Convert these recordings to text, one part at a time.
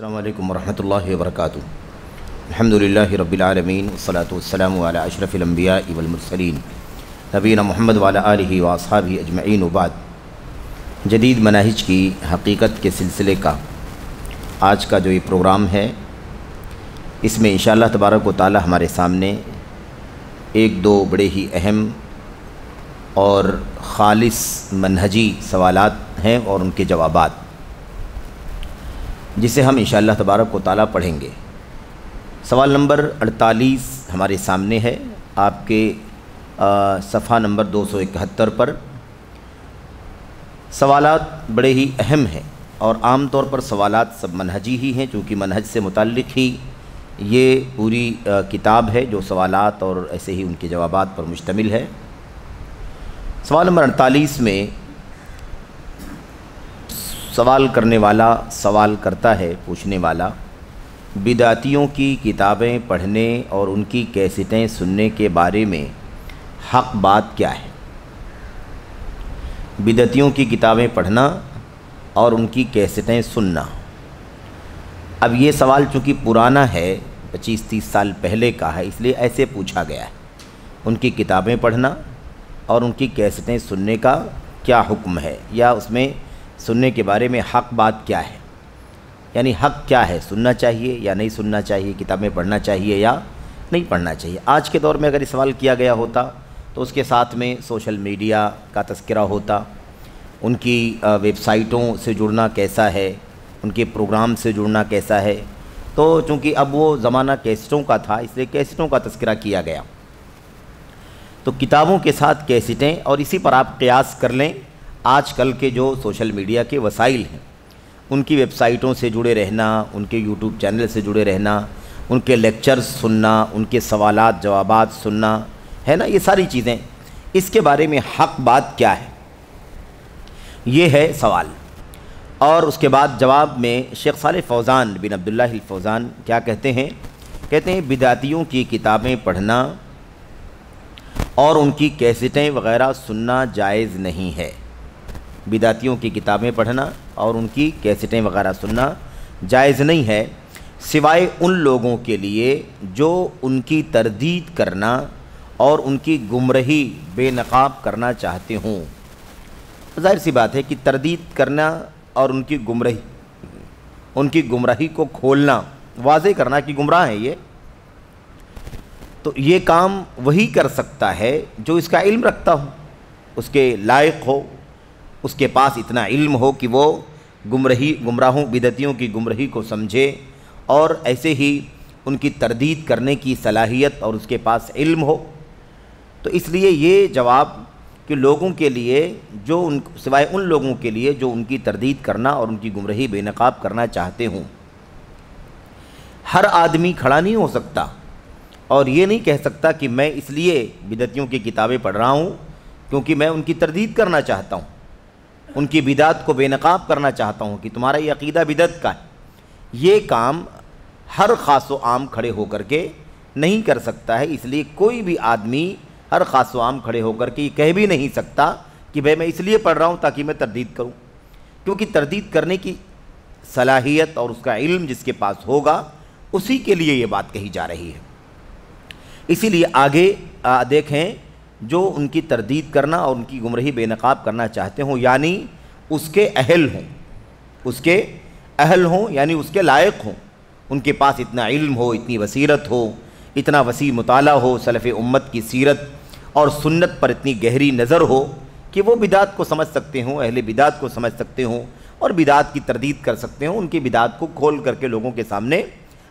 अल्लाम वरहल वर्क अलहमदिल्ला रबीआलमीन वसलातम अशरफ़िलम्बिया इवलमसलिन नबीन मोहम्मद वाला वसाबी अजमैन वबाद जदीद मनाहज की हकीकत के सिलसिले का आज का जो ये प्रोग्राम है इसमें इन तबारक ताली हमारे सामने एक दो बड़े ही अहम और खालस मनहजी सवालात हैं और उनके जवाब जिसे हम इन तबारक ताला पढ़ेंगे सवाल नंबर 48 हमारे सामने है आपके सफ़ा नंबर दो पर सवालात बड़े ही अहम हैं और आम तौर पर सवालात सब मनहजी ही हैं चूँकि मनहज से मुतल ही ये पूरी आ, किताब है जो सवालात और ऐसे ही उनके जवाब पर मुश्तमिल है सवाल नंबर अड़तालीस में सवाल करने वाला सवाल करता है पूछने वाला बिदातियों की किताबें पढ़ने और उनकी कैसेटें सुनने के बारे में हक बात क्या है बिदतियों की किताबें पढ़ना और उनकी कैसेटें सुनना अब ये सवाल चूँकि पुराना है पच्चीस तीस साल पहले का है इसलिए ऐसे पूछा गया है उनकी किताबें पढ़ना और उनकी कैसेटें सुनने का क्या हुक्म है या उसमें सुनने के बारे में हक बात क्या है यानी हक क्या है सुनना चाहिए या नहीं सुनना चाहिए किताबें पढ़ना चाहिए या नहीं पढ़ना चाहिए आज के दौर में अगर सवाल किया गया होता तो उसके साथ में सोशल मीडिया का तस्करा होता उनकी वेबसाइटों से जुड़ना कैसा है उनके प्रोग्राम से जुड़ना कैसा है तो चूँकि अब वो ज़माना कैसेटों का था इसलिए कैसेटों का तस्करा किया गया तो किताबों के साथ कैसेटें और इसी पर आप कयास कर लें आजकल के जो सोशल मीडिया के वसाइल हैं उनकी वेबसाइटों से जुड़े रहना उनके यूट्यूब चैनल से जुड़े रहना उनके लेक्चर्स सुनना उनके सवाल जवाब सुनना है ना ये सारी चीज़ें इसके बारे में हक बात क्या है ये है सवाल और उसके बाद जवाब में शेख साल फौज़ान बिन अब्दुल्ला फौज़ान क्या कहते हैं कहते हैं बिदातियों की किताबें पढ़ना और उनकी कैसेटें वगैरह सुनना जायज़ नहीं है बिदातियों की किताबें पढ़ना और उनकी कैसेटें वगैरह सुनना जायज़ नहीं है सिवाय उन लोगों के लिए जो उनकी तरदीद करना और उनकी गुमरही बेनकाब करना चाहते हों जाहिर सी बात है कि तरदीद करना और उनकी गुमरही उनकी गुमराही को खोलना वाज करना कि गुमराह है ये तो ये काम वही कर सकता है जो इसका इल्म रखता हो उसके लायक हो उसके पास इतना इल्म हो कि वो गुमरही गुमराहों बिदतियों की गुमरही को समझे और ऐसे ही उनकी तरदीद करने की सलाहियत और उसके पास इल्म हो तो इसलिए ये जवाब कि लोगों के लिए जो उन सिवाय उन लोगों के लिए जो उनकी तरदीद करना और उनकी गुमरही बेनकाब करना चाहते हों हर आदमी खड़ा नहीं हो सकता और ये नहीं कह सकता कि मैं इसलिए बिदतियों की किताबें पढ़ रहा हूँ क्योंकि मैं उनकी तरदीद करना चाहता हूँ उनकी बिदात को बेनकाब करना चाहता हूँ कि तुम्हारा ये अकीदा बिदत का है ये काम हर खास व आम खड़े होकर के नहीं कर सकता है इसलिए कोई भी आदमी हर खास व आम खड़े होकर के ये कह भी नहीं सकता कि भाई मैं इसलिए पढ़ रहा हूँ ताकि मैं तरदीद करूँ क्योंकि तरदीद करने की सलाहियत और उसका इल्म जिसके पास होगा उसी के लिए ये बात कही जा रही है इसीलिए आगे आ, देखें जो उनकी तरदीद करना और उनकी गुमरही बेनकाब करना चाहते हों यानी उसके अहल हों उसके अहल हों यानी उसके लायक हों उनके पास इतना इल्म हो इतनी बसीरत हो इतना वसी मताल हो सलफ़ उम्मत की सीरत और सुन्नत पर इतनी गहरी नज़र हो कि वो बिदात को समझ सकते हों अहल बिदात को समझ सकते हों और बिदात की तरदीद कर सकते हों उनकी बिदात को खोल करके लोगों के सामने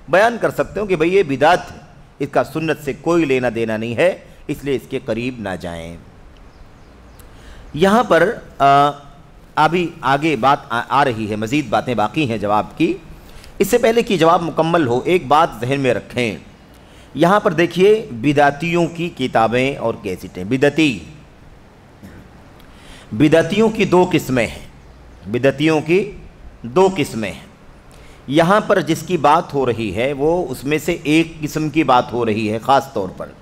बयान कर सकते हों कि भाई ये बिदात है इसका सुन्नत से कोई लेना देना नहीं है इसलिए इसके करीब ना जाएं यहां पर अभी आगे बात आ, आ रही है मज़ीद बातें बाकी हैं जवाब की इससे पहले कि जवाब मुकम्मल हो एक बात जहन में रखें यहां पर देखिए बिदातियों की किताबें और कैसीटें बिदती बिदतियों की दो किस्में हैं बिदतियों की दो किस्में हैं यहाँ पर जिसकी बात हो रही है वो उसमें से एक किस्म की बात हो रही है ख़ास तौर पर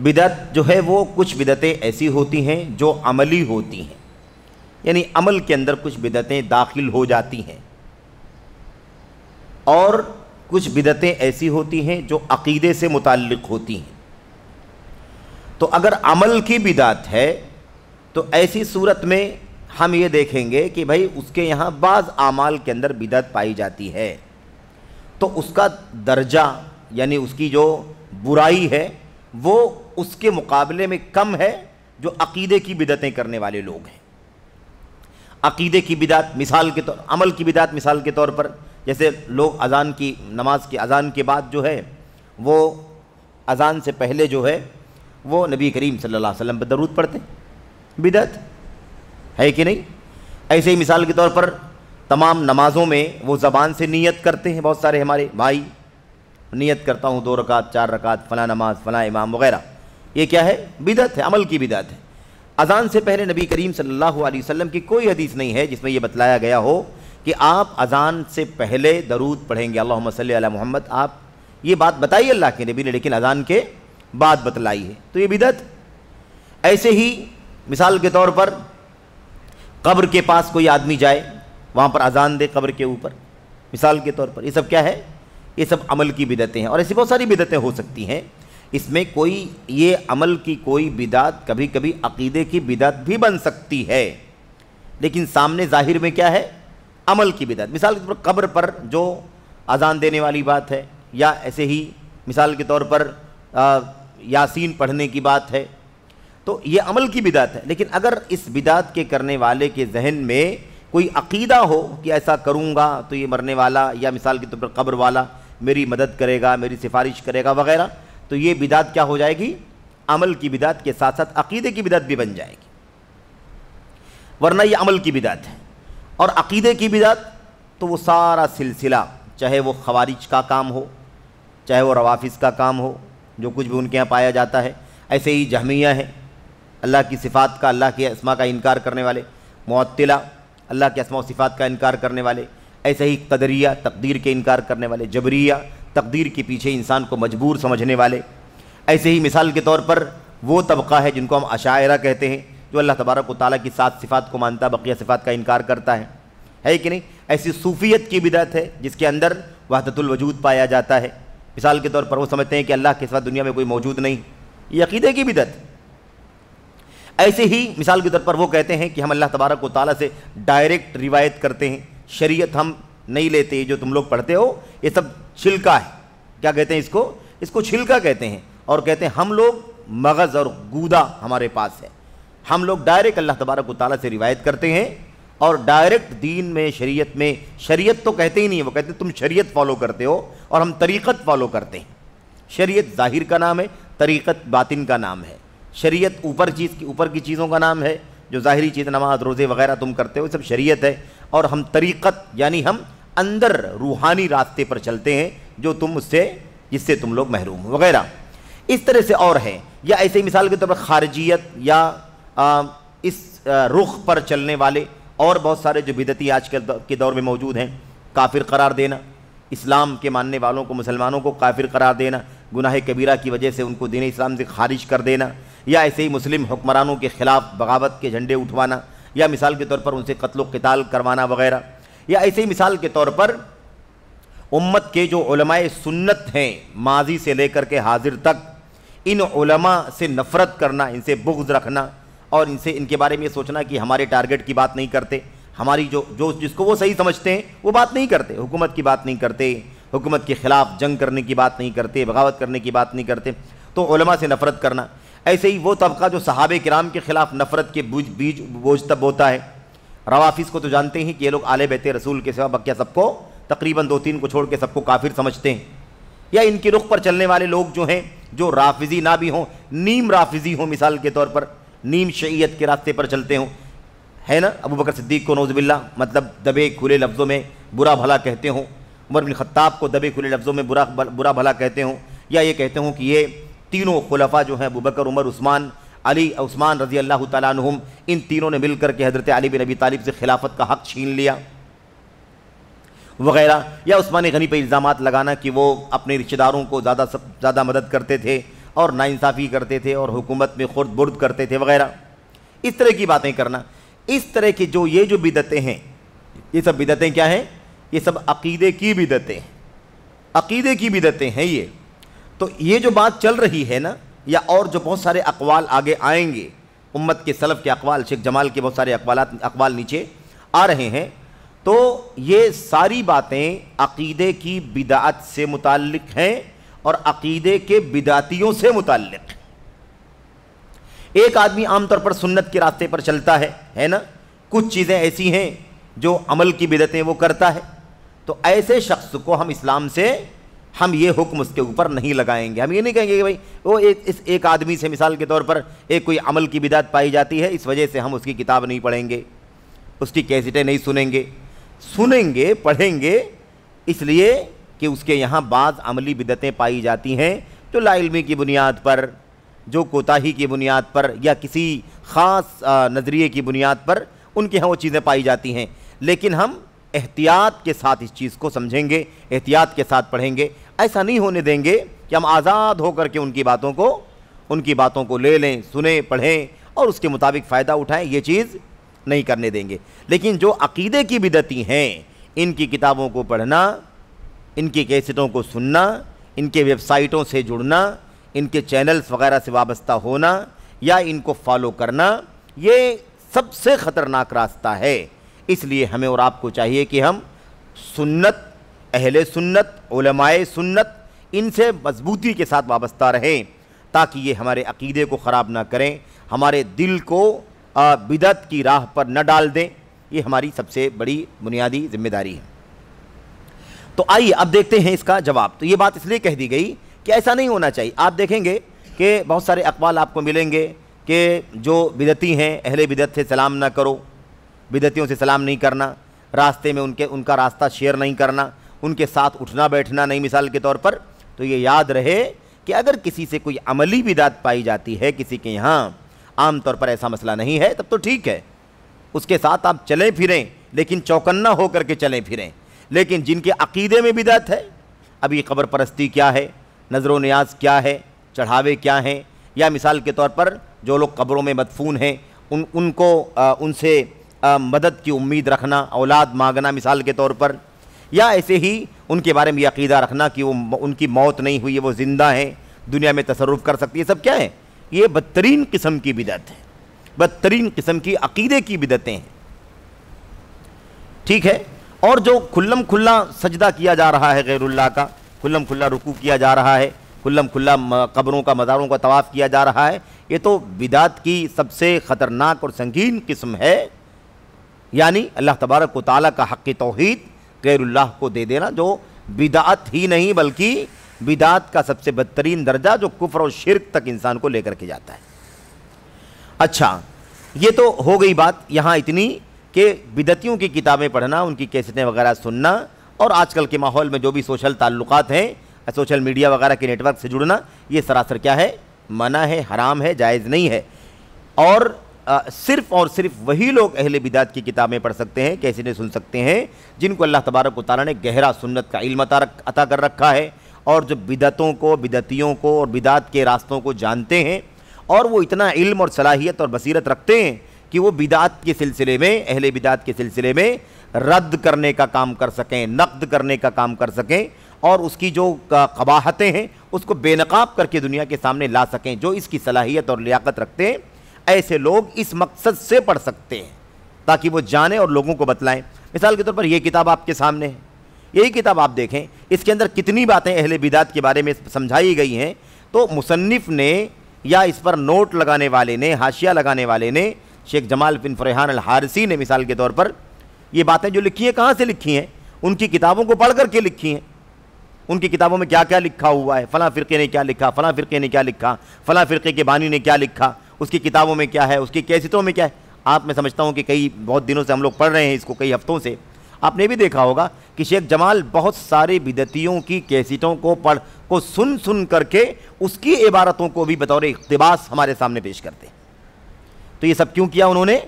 बिदत जो है वो कुछ बिदतें ऐसी होती हैं जो अमली होती हैं यानी अमल के अंदर कुछ बिदतें दाखिल हो जाती हैं और कुछ बिदतें ऐसी होती हैं जो अकीदे से मुतक़ होती हैं तो अगर अमल की बिदात है तो ऐसी सूरत में हम ये देखेंगे कि भाई उसके यहाँ बाज़ अमाल के अंदर बिदत पाई जाती है तो उसका दर्जा यानी उसकी जो बुराई है वो उसके मुकाबले में कम है जो अकीदे की बिदतें करने वाले लोग हैं अकीदे की बिदात मिसाल के तौर अमल की बिदात मिसाल के तौर पर जैसे लोग अजान की नमाज की अजान के बाद जो है वो अजान से पहले जो है वो नबी करीम सल्लल्लाहु अलैहि वसल्लम पर दरूद पढ़ते बिदत है कि नहीं ऐसे ही मिसाल के तौर पर तमाम नमाज़ों में वो ज़बान से नीयत करते हैं बहुत सारे हमारे भाई नियत करता हूँ दो रकात चार रकात फ़ला नमाज फ़लाँ इमाम वगैरह ये क्या है बिदत है अमल की बिदत है अजान से पहले नबी करीम सल्लल्लाहु अलैहि वसल्लम की कोई हदीस नहीं है जिसमें यह बतलाया गया हो कि आप अजान से पहले दरूद पढ़ेंगे अल्लाह सल मोहम्मद आप ये बात बताइए अल्लाह के नबी ने लेकिन अजान के बाद बतलाई है तो ये बिदत ऐसे ही मिसाल के तौर पर कब्र के पास कोई आदमी जाए वहाँ पर अजान दे कब्र के ऊपर मिसाल के तौर पर ये सब क्या है ये सब अमल की बिदतें हैं और ऐसी बहुत सारी बिदतें हो सकती हैं इसमें कोई ये अमल की कोई बिदात कभी कभी अकीदे की बिदात भी बन सकती है लेकिन सामने जाहिर में क्या है अमल की बिदात मिसाल के तौर पर कब्र पर जो अजान देने वाली बात है या ऐसे ही मिसाल के तौर पर आ, यासीन पढ़ने की बात है तो ये अमल की बिदात है लेकिन अगर इस बिदात के करने वाले के जहन में कोई अकीदा हो कि ऐसा करूँगा तो ये मरने वाला या मिसाल के तौर पर कब्र वाला मेरी मदद करेगा मेरी सिफारिश करेगा वगैरह तो ये बिदात क्या हो जाएगी अमल की बिदात के साथ साथ अकीदे की बिदात भी बन जाएगी वरना ये अमल की बिदात है और अकीदे की बिदात तो वो सारा सिलसिला चाहे वो खवारिज का काम हो चाहे वो रवाफिस का काम हो जो कुछ भी उनके यहाँ पाया जाता है ऐसे ही जहमिया है अल्लाह की सिफ़ात का अल्लाह के असमा का इनकार करने वाले मुतिला अल्लाह के असमा सिफ़ात का इनकार करने वाले ऐसे ही कदरिया तकदीर के इनकार करने वाले जबरिया तकदीर के पीछे इंसान को मजबूर समझने वाले ऐसे ही मिसाल के तौर पर वो तबका है जिनको हम अशायरा कहते हैं जो अल्लाह तबारक ताली की सात सिफ़ात को मानता बकिया सिफ़ात का इनकार करता है है कि नहीं ऐसी सूफियत की बिदत है जिसके अंदर वहदतुलवजूद पाया जाता है मिसाल के तौर पर वो समझते हैं कि अल्लाह के साथ दुनिया में कोई मौजूद नहीं ये अकीदे की बिदत ऐसे ही मिसाल के तौर पर वो कहते हैं कि हम अल्लाह तबारक ताली से डायरेक्ट रिवायत करते हैं शरीयत हम नहीं लेते जो तुम लोग पढ़ते हो ये सब छिलका है क्या कहते हैं इसको इसको छिलका कहते हैं और कहते हैं हम लोग मगज़ और गूदा हमारे पास है हम लोग डायरेक्ट अल्लाह तबारक ताली से रिवायत करते हैं और डायरेक्ट दीन में शरीयत में शरीयत तो कहते ही नहीं है वो कहते तुम शरीयत फॉलो करते हो और हम तरीक़त फॉलो करते हैं शरीयत ज़ाहिर का नाम है तरीक़त बातिन का नाम है शरीयत ऊपर चीज़ की ऊपर की चीज़ों का नाम है जो ज़ाहरी चीज़ नमाज रोज़े वगैरह तुम करते हो सब शरीयत है और हम तरीक़त यानी हम अंदर रूहानी रास्ते पर चलते हैं जो तुम उससे जिससे तुम लोग महरूम हो वगैरह इस तरह से और है या ऐसे मिसाल के तौर पर खारजियत या आ, इस रुख पर चलने वाले और बहुत सारे जो बिदती आज के दौर में मौजूद हैं काफिर करार देना इस्लाम के मानने वालों को मुसलमानों को काफिर करार देना गुनाह कबीरा की वजह से उनको दीन इस्लाम से खारिज कर देना या ऐसे ही मुस्लिम हुक्मरानों के ख़िलाफ़ बगावत के झंडे उठवाना या मिसाल के तौर पर उनसे कत्ल कताल करवाना वगैरह या ऐसे ही मिसाल के तौर पर उम्मत के जो सुन्नत हैं माजी से लेकर के हाजिर तक इन से नफ़रत करना इनसे बुग्ज़ रखना और इनसे इनके बारे में सोचना कि हमारे टारगेट की बात नहीं करते हमारी जो जो जिसको वो सही समझते हैं वो बात नहीं करते हुकूमत की बात नहीं करते हुकूमत के ख़िलाफ़ जंग करने की बात नहीं करते बगावत करने की बात नहीं करते तो से नफ़रत करना ऐसे ही वो तबका जो सहाब कराम के खिलाफ नफरत के बुझ बीज बोझ तब होता है रवाफिस को तो जानते हैं कि ये लोग आले बहते रसूल के सिवा बकिया सबको तकरीबन दो तीन को छोड़ के सबको काफिर समझते हैं या इनके रुख पर चलने वाले लोग जो हैं जो राफिजी ना भी हों नीम राफिजी हों मिसाल के तौर पर नीम शैयत के रास्ते पर चलते हों है ना अबू बकर सिद्दीक को नौजबिल्ला मतलब दबे खुले लफ्ज़ों में बुरा भला कहते हों उमर बिन खत्ताब को दबे खुले लफ्ज़ों में बुरा बुरा भला कहते हों या ये कहते हों कि ये तीनों खुलफा जो हैं अबू उमर उस्मान अली उस्मान रजी अल्लाह तुम इन तीनों ने मिलकर के हज़रत अली बिन नबी तालिब से खिलाफत का हक़ छीन लिया वगैरह या उस्मान गनी पर इल्ज़ाम लगाना कि वो अपने रिश्तेदारों को ज़्यादा सब ज़्यादा मदद करते थे और नाइंसाफ़ी करते थे और हुकूमत में खुर्द बुर्द करते थे वगैरह इस तरह की बातें करना इस तरह की जो ये जो बिदतें हैं ये सब बिदतें क्या हैं ये सब अकीदे की बिदतें हैं अकीदे की बिदतें हैं ये तो ये जो बात चल रही है ना या और जो बहुत सारे अकवाल आगे आएंगे उम्मत के सलफ़ के अकवाल शेख जमाल के बहुत सारे अकवाल अकवाल नीचे आ रहे हैं तो ये सारी बातें अकीदे की बिदात से मुतल हैं और अकीदे के बिदातियों से मुतल एक आदमी आमतौर पर सुन्नत के रास्ते पर चलता है है ना कुछ चीज़ें ऐसी हैं जो अमल की बिदतें वो करता है तो ऐसे शख्स को हम इस्लाम से हम ये हुक्म उसके ऊपर नहीं लगाएंगे हम ये नहीं कहेंगे कि भाई वो एक इस एक आदमी से मिसाल के तौर पर एक कोई अमल की बिदात पाई जाती है इस वजह से हम उसकी किताब नहीं पढ़ेंगे उसकी कैसेटें नहीं सुनेंगे सुनेंगे पढ़ेंगे इसलिए कि उसके यहाँ बाज़ अमली बिदतें पाई जाती हैं जो लाइलमी की बुनियाद पर जो कोताही की बुनियाद पर या किसी ख़ास नज़रिए की बुनियाद पर उनके यहाँ वो चीज़ें पाई जाती हैं लेकिन हम एहतियात के साथ इस चीज़ को समझेंगे एहतियात के साथ पढ़ेंगे ऐसा नहीं होने देंगे कि हम आज़ाद होकर के उनकी बातों को उनकी बातों को ले लें सुने पढ़ें और उसके मुताबिक फ़ायदा उठाएं ये चीज़ नहीं करने देंगे लेकिन जो अकीदे की बिदती हैं इनकी किताबों को पढ़ना इनकी कैसेटों को सुनना इनके वेबसाइटों से जुड़ना इनके चैनल्स वगैरह से वाबस्ता होना या इनको फॉलो करना ये सबसे ख़तरनाक रास्ता है इसलिए हमें और आपको चाहिए कि हम सुन्नत अहले सुन्नत उलमाए सुन्नत इनसे मजबूती के साथ वाबस्ता रहें ताकि ये हमारे अकीदे को ख़राब ना करें हमारे दिल को बिदत की राह पर न डाल दें ये हमारी सबसे बड़ी बुनियादी जिम्मेदारी है तो आइए अब देखते हैं इसका जवाब तो ये बात इसलिए कह दी गई कि ऐसा नहीं होना चाहिए आप देखेंगे कि बहुत सारे अकवाल आपको मिलेंगे कि जो बिदती हैं अहले बिदत से सलाम ना करो बिदतियों से सलाम नहीं करना रास्ते में उनके उनका रास्ता शेयर नहीं करना उनके साथ उठना बैठना नहीं मिसाल के तौर पर तो ये याद रहे कि अगर किसी से कोई अमली बिदात पाई जाती है किसी के यहाँ आमतौर पर ऐसा मसला नहीं है तब तो ठीक है उसके साथ आप चलें फिरें लेकिन चौकन्ना होकर के चलें फिरें लेकिन जिनके अकीदे में बिदात है अभी कब्र परस्ती क्या है नजर न्याज क्या है चढ़ावे क्या हैं या मिसाल के तौर पर जो लोग कब्रों में मदफून हैं उन उनको उनसे आ, मदद की उम्मीद रखना औलाद मांगना मिसाल के तौर पर या ऐसे ही उनके बारे में अकीदा रखना कि वो उनकी मौत नहीं हुई है वो ज़िंदा हैं दुनिया में तसरुफ़ कर सकती है सब क्या है ये बदतरीन किस्म की बिदत है बदतरीन किस्म की अकीदे की बिदतें हैं ठीक है और जो खुल्लम खुल्ला सजदा किया जा रहा है गैरुल्ला का खुल्लम खुल्ला रुकू किया जा रहा है खुल्लम खुल्ला कब्रों का मज़ारों का तवाफ़ किया जा रहा है ये तो बिदात की सबसे ख़तरनाक और संगीन किस्म है यानी अल्लाह तबारक व ताली का हक़ तोहद गैरुल्लाह को दे देना जो बिदात ही नहीं बल्कि बिदात का सबसे बदतरीन दर्जा जो कुफर और शिरक तक इंसान को लेकर के जाता है अच्छा ये तो हो गई बात यहाँ इतनी कि बिदतियों की किताबें पढ़ना उनकी कैसेटें वगैरह सुनना और आजकल के माहौल में जो भी सोशल ताल्लुकात हैं सोशल मीडिया वगैरह के नेटवर्क से जुड़ना ये सरासर क्या है मना है हराम है जायज़ नहीं है और सिर्फ और सिर्फ वही लोग अहले बिदात की किताबें पढ़ सकते हैं कैसे ने सुन सकते हैं जिनको अल्लाह तबारक तारा ने गहरा सुन्नत का इल्म अता कर रखा है और जो बिदतों को बिदतियों को और बिदात के रास्तों को जानते हैं और वो इतना इल्म और सलाहियत और बसीरत रखते हैं कि वो बिदात के सिलसिले में अहले बिदात के सिलसिले में रद्द करने का काम कर सकें नकद करने का काम कर सकें और उसकी जो कबाहतें हैं उसको बेनकाब करके दुनिया के सामने ला सकें जो इसकी सलाहियत और लियाकत रखते हैं ऐसे लोग इस मकसद से पढ़ सकते हैं ताकि वो जाने और लोगों को बतलाएं मिसाल के तौर पर यह किताब आपके सामने है यही किताब आप देखें इसके अंदर कितनी बातें अहले बिदात के बारे में समझाई गई हैं तो मुसन्फ़ ने या इस पर नोट लगाने वाले ने हाशिया लगाने वाले ने शेख जमाल बिन फरहान अल हारसी ने मिसाल के तौर पर ये बातें जो लिखी हैं कहाँ से लिखी हैं उनकी किताबों को पढ़ करके लिखी हैं उनकी किताबों में क्या क्या लिखा हुआ है फ़लाँ फ़िरके ने क्या लिखा फ़लाँ फ़िरके ने क्या लिखा फ़लाँ फ़िरके के बानी ने क्या लिखा उसकी किताबों में क्या है उसकी कैसेटों में क्या है आप मैं समझता हूँ कि कई बहुत दिनों से हम लोग पढ़ रहे हैं इसको कई हफ्तों से आपने भी देखा होगा कि शेख जमाल बहुत सारे बिदतियों की कैसीटों को पढ़ को सुन सुन करके उसकी इबारतों को भी बतौर इकतबास हमारे सामने पेश करते तो ये सब क्यों किया उन्होंने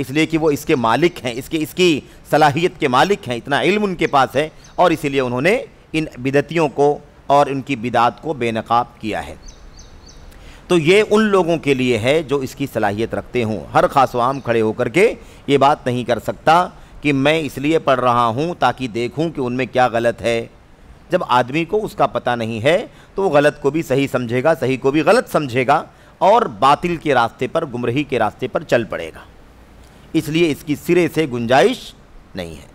इसलिए कि वो इसके मालिक हैं इसके इसकी सलाहियत के मालिक हैं इतना इल्म उनके पास है और इसीलिए उन्होंने इन बिदतियों को और उनकी बिदात को बेनकाब किया है तो ये उन लोगों के लिए है जो इसकी सलाहियत रखते हों हर खास वाम खड़े होकर के ये बात नहीं कर सकता कि मैं इसलिए पढ़ रहा हूँ ताकि देखूँ कि उनमें क्या गलत है जब आदमी को उसका पता नहीं है तो वो गलत को भी सही समझेगा सही को भी गलत समझेगा और बातिल के रास्ते पर गुमरही के रास्ते पर चल पड़ेगा इसलिए इसकी सिरे से गुंजाइश नहीं है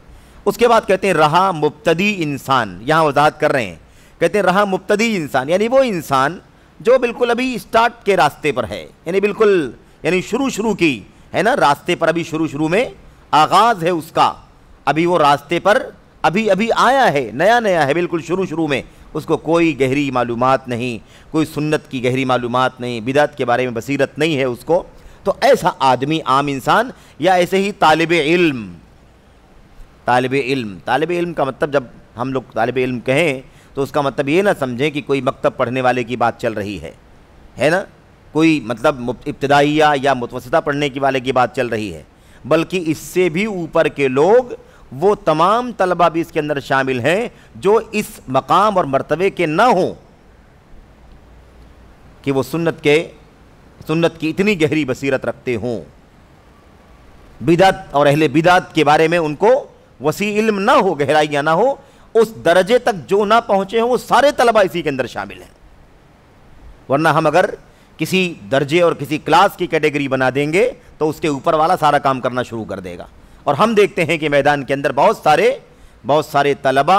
उसके बाद कहते हैं रहा मुब्तदी इंसान यहाँ वजाहत कर रहे हैं कहते हैं रहा मुब्तदी इंसान यानी वो इंसान जो बिल्कुल अभी स्टार्ट के रास्ते पर है यानी बिल्कुल यानी शुरू शुरू की है ना रास्ते पर अभी शुरू शुरू में आगाज़ है उसका अभी वो रास्ते पर अभी अभी आया है नया नया है बिल्कुल शुरू शुरू में उसको कोई गहरी मालूम नहीं कोई सुन्नत की गहरी मालूम नहीं बिदात के बारे में बसीरत नहीं है उसको तो ऐसा आदमी आम इंसान या ऐसे ही तालब इल्म तालब इल्म तालब इल्म का मतलब जब हम लोग तालब इल्म कहें तो उसका मतलब ये ना समझें कि कोई मकतब पढ़ने वाले की बात चल रही है है ना कोई मतलब इब्तदाइया या मुतवसता पढ़ने की वाले की बात चल रही है बल्कि इससे भी ऊपर के लोग वो तमाम तलबा भी इसके अंदर शामिल हैं जो इस मकाम और मरतबे के ना हों कि वो सुन्नत के सुन्नत की इतनी गहरी बसीरत रखते हों बिदात और अहले बिदात के बारे में उनको वसी इल्म ना हो गहराइयाँ ना हो उस दर्जे तक जो ना पहुँचे हैं वो सारे तलबा इसी के अंदर शामिल हैं वरना हम अगर किसी दर्जे और किसी क्लास की कैटेगरी बना देंगे तो उसके ऊपर वाला सारा काम करना शुरू कर देगा और हम देखते हैं कि मैदान के अंदर बहुत सारे बहुत सारे तलबा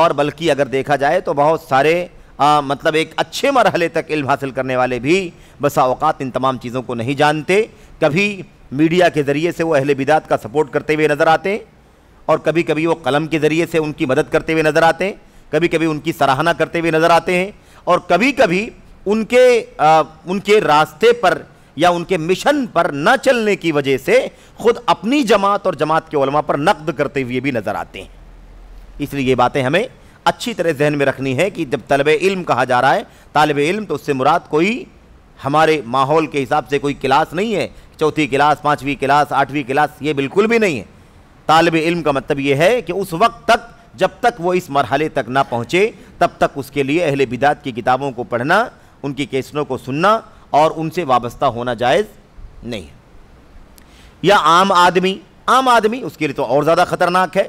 और बल्कि अगर देखा जाए तो बहुत सारे आ, मतलब एक अच्छे मरहले तक इल्म हासिल करने वाले भी बसा इन तमाम चीज़ों को नहीं जानते कभी मीडिया के ज़रिए से वो अहल बिदात का सपोर्ट करते हुए नज़र आते हैं और कभी कभी वो कलम के ज़रिए से उनकी मदद करते हुए नज़र आते हैं कभी कभी उनकी सराहना करते हुए नज़र आते हैं और कभी कभी उनके आ, उनके रास्ते पर या उनके मिशन पर न चलने की वजह से खुद अपनी जमात और जमात के उलमा पर नकद करते हुए भी नज़र आते हैं इसलिए ये बातें हमें अच्छी तरह जहन में रखनी है कि जब तलब इल्म कहा जा रहा है तलब इल्म तो उससे मुराद कोई हमारे माहौल के हिसाब से कोई क्लास नहीं है चौथी क्लास पाँचवीं क्लास आठवीं क्लास ये बिल्कुल भी नहीं है तालब इल्म का मतलब यह है कि उस वक्त तक जब तक वो इस मरहले तक ना पहुँचे तब तक उसके लिए अहल बिदात की किताबों को पढ़ना उनकी केसनों को सुनना और उनसे वाबस्ता होना जायज़ नहीं है या आम आदमी आम आदमी उसके लिए तो और ज़्यादा ख़तरनाक है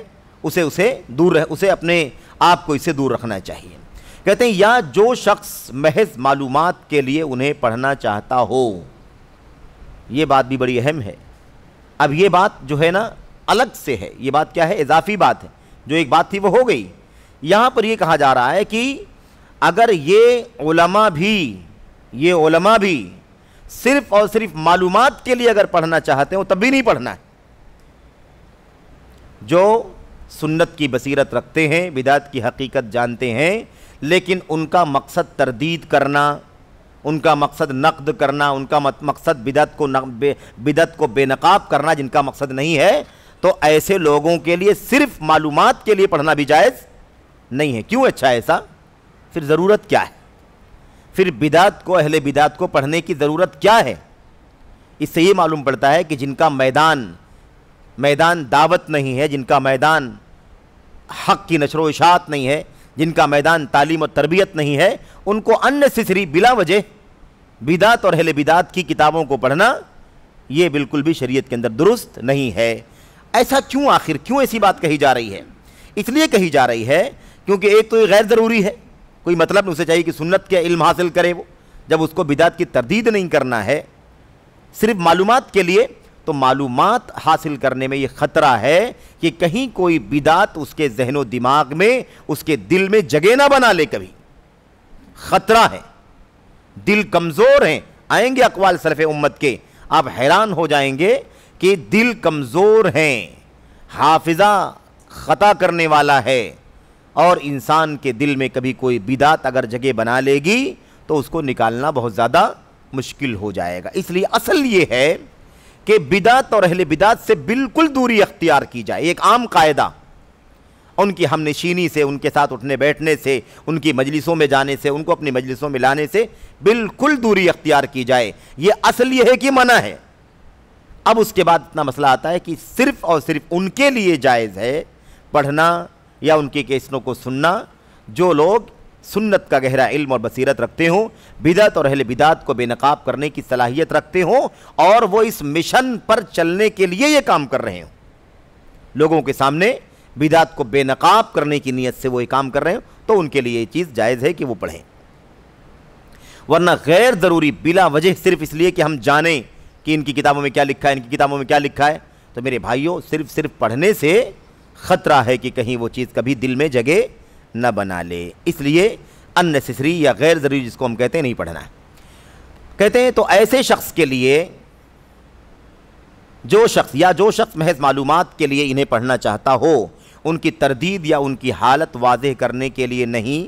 उसे उसे दूर रह उसे अपने आप को इससे दूर रखना चाहिए कहते हैं या जो शख्स महज मालूम के लिए उन्हें पढ़ना चाहता हो ये बात भी बड़ी अहम है अब ये बात जो है ना अलग से है ये बात क्या है इजाफी बात है जो एक बात थी वो हो गई यहाँ पर ये कहा जा रहा है कि अगर ये ओलमा भी ये ओलमा भी सिर्फ और सिर्फ मालूम के लिए अगर पढ़ना चाहते हो तब भी नहीं पढ़ना है जो सुन्नत की बसीरत रखते हैं बिदात की हकीकत जानते हैं लेकिन उनका मकसद तरदीद करना उनका मकसद नकद करना उनका मकसद बिदत को बिदत को बेनकाब करना जिनका मकसद नहीं है तो ऐसे लोगों के लिए सिर्फ मालूम के लिए पढ़ना भी जायज़ नहीं है क्यों अच्छा ऐसा फिर ज़रूरत क्या है फिर बिदात को अहले बिदात को पढ़ने की ज़रूरत क्या है इससे ये मालूम पड़ता है कि जिनका मैदान मैदान दावत नहीं है जिनका मैदान हक की नशर इशात नहीं है जिनका मैदान तालीम और तरबियत नहीं है उनको सिसरी बिला वजह बिदात और अहले बिदात की किताबों को पढ़ना ये बिल्कुल भी शरीयत के अंदर दुरुस्त नहीं है ऐसा क्यों आखिर क्यों ऐसी बात कही जा रही है इसलिए कही जा रही है क्योंकि एक तो ये गैर ज़रूरी है कोई मतलब नहीं उसे चाहिए कि सुन्नत के इल्म हासिल करे वो जब उसको बिदात की तरदीद नहीं करना है सिर्फ मालूम के लिए तो मालूम हासिल करने में ये ख़तरा है कि कहीं कोई बिदात उसके जहनो दिमाग में उसके दिल में जगह ना बना ले कभी ख़तरा है दिल कमज़ोर हैं आएंगे अकवाल सरफ उम्मत के आप हैरान हो जाएंगे कि दिल कमज़ोर हैं हाफिज़ा ख़ता करने वाला है और इंसान के दिल में कभी कोई बिदात अगर जगह बना लेगी तो उसको निकालना बहुत ज़्यादा मुश्किल हो जाएगा इसलिए असल ये है कि बिदात और अहल बिदात से बिल्कुल दूरी अख्तियार की जाए एक आम कायदा उनकी हम नशीनी से उनके साथ उठने बैठने से उनकी मजलिसों में जाने से उनको अपनी मजलिसों में लाने से बिल्कुल दूरी अख्तियार की जाए ये असल यह है कि मना है अब उसके बाद इतना मसला आता है कि सिर्फ और सिर्फ उनके लिए जायज़ है पढ़ना या उनके केसनों को सुनना जो लोग सुन्नत का गहरा इल्म और बसीरत रखते हों बिदत और अहल बिदात को बेनकाब करने की सलाहियत रखते हों और वो इस मिशन पर चलने के लिए ये काम कर रहे हों लोगों के सामने बिदात को बेनकाब करने की नीयत से वो ये काम कर रहे हो तो उनके लिए ये चीज़ जायज़ है कि वो पढ़ें वरना गैर ज़रूरी बिला वजह सिर्फ इसलिए कि हम जानें कि इनकी किताबों में क्या लिखा है इनकी किताबों में क्या लिखा है तो मेरे भाइयों सिर्फ सिर्फ पढ़ने से ख़तरा है कि कहीं वो चीज़ कभी दिल में जगह न बना ले इसलिए अननेसेसरी या गैर ज़रूरी जिसको हम कहते हैं नहीं पढ़ना है कहते हैं तो ऐसे शख्स के लिए जो शख्स या जो शख्स महज मालूम के लिए इन्हें पढ़ना चाहता हो उनकी तरदीद या उनकी हालत वाजह करने के लिए नहीं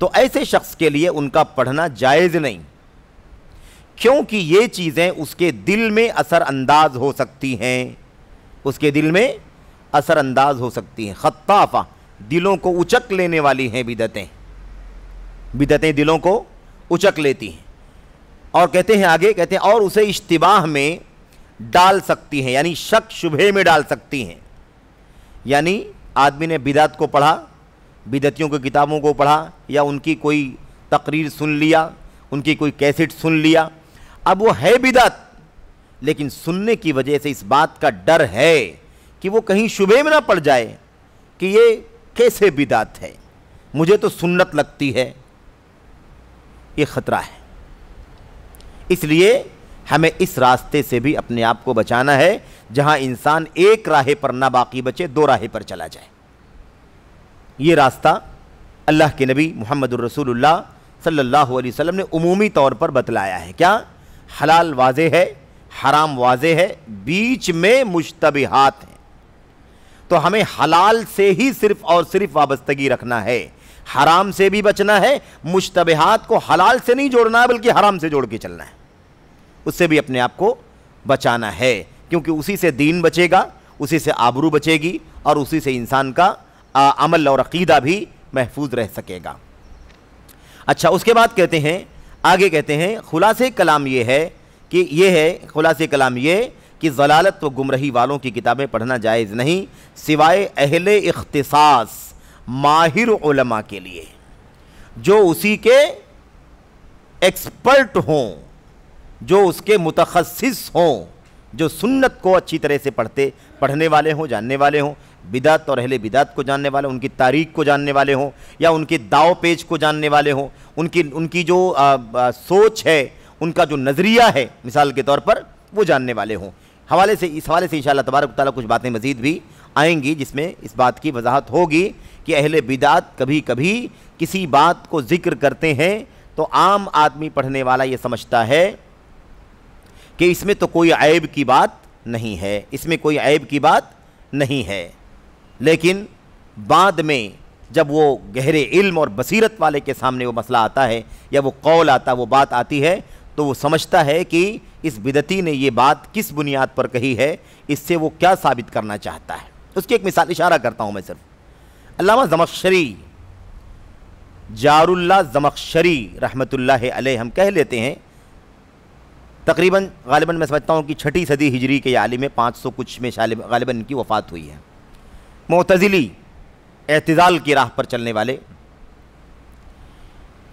तो ऐसे शख्स के लिए उनका पढ़ना जायज़ नहीं क्योंकि ये चीज़ें उसके दिल में असरअंदाज हो सकती हैं उसके दिल में असरअंदाज हो सकती हैं खत्ताफा दिलों को उचक लेने वाली हैं बिदतें बिदतें दिलों को उचक लेती हैं और कहते हैं आगे कहते हैं और उसे इश्तबाह में डाल सकती हैं यानी शक शुभे में डाल सकती हैं यानी आदमी ने बिदात को पढ़ा बिदतियों की किताबों को पढ़ा या उनकी कोई तकरीर सुन लिया उनकी कोई कैसेट सुन लिया अब वो है बिदत लेकिन सुनने की वजह से इस बात का डर है कि वो कहीं शुभे में ना पड़ जाए कि ये कैसे बिदात है मुझे तो सुन्नत लगती है ये ख़तरा है इसलिए हमें इस रास्ते से भी अपने आप को बचाना है जहां इंसान एक राहे पर ना बाकी बचे दो राहे पर चला जाए ये रास्ता अल्लाह के नबी मोहम्मद रसूल सल्लल्लाहु अलैहि ने उमूमी तौर पर बतलाया है क्या हलाल वाज है हराम वाजे है बीच में मुश्तबिहात हैं तो हमें हलाल से ही सिर्फ और सिर्फ वाबस्तगी रखना है हराम से भी बचना है मुश्तबहात को हलाल से नहीं जोड़ना है बल्कि हराम से जोड़ के चलना है उससे भी अपने आप को बचाना है क्योंकि उसी से दीन बचेगा उसी से आबरू बचेगी और उसी से इंसान का आ, अमल और अकीदा भी महफूज रह सकेगा अच्छा उसके बाद कहते हैं आगे कहते हैं खुलास कलाम ये है कि ये है खुलास कलाम ये कि जलालत व तो गुमरही वालों की किताबें पढ़ना जायज़ नहीं सिवाय अहल अख्तसास माहिर उलमा के लिए जो उसी के एक्सपर्ट हों जो उसके मुतखस हों जो सुन्नत को अच्छी तरह से पढ़ते पढ़ने वाले हों जानने वाले हों बिदात और अहले बिदात को जानने वाले उनकी तारीख को जानने वाले हों या उनके दाव पेज को जानने वाले हों उनकी उनकी जो आ, आ, सोच है उनका जो नज़रिया है मिसाल के तौर पर वो जानने वाले हों हवाले से इस हवाले से इन तबारक ताली कुछ बातें मज़ीद भी आएंगी जिसमें इस बात की वजाहत होगी कि अहले बिदात कभी कभी किसी बात को ज़िक्र करते हैं तो आम आदमी पढ़ने वाला ये समझता है कि इसमें तो कोई ऐब की बात नहीं है इसमें कोई ऐब की बात नहीं है लेकिन बाद में जब वो गहरे इल्म और बसीरत वाले के सामने वो मसला आता है या वो कौल आता वो बात आती है तो वो समझता है कि इस बिदती ने ये बात किस बुनियाद पर कही है इससे वो क्या साबित करना चाहता है उसकी एक मिसाल इशारा करता हूँ मैं सिर्फ अलामा जमक्शरी जारुल्ला जमक्शरी रहमत अलैह हम कह लेते हैं तकरीबन गालिबा मैं समझता हूँ कि छठी सदी हिजरी के आलिम में पाँच सौ कुछ में गालिबा इनकी वफ़ात हुई है मोतज़िली एतज़ाल की राह पर चलने वाले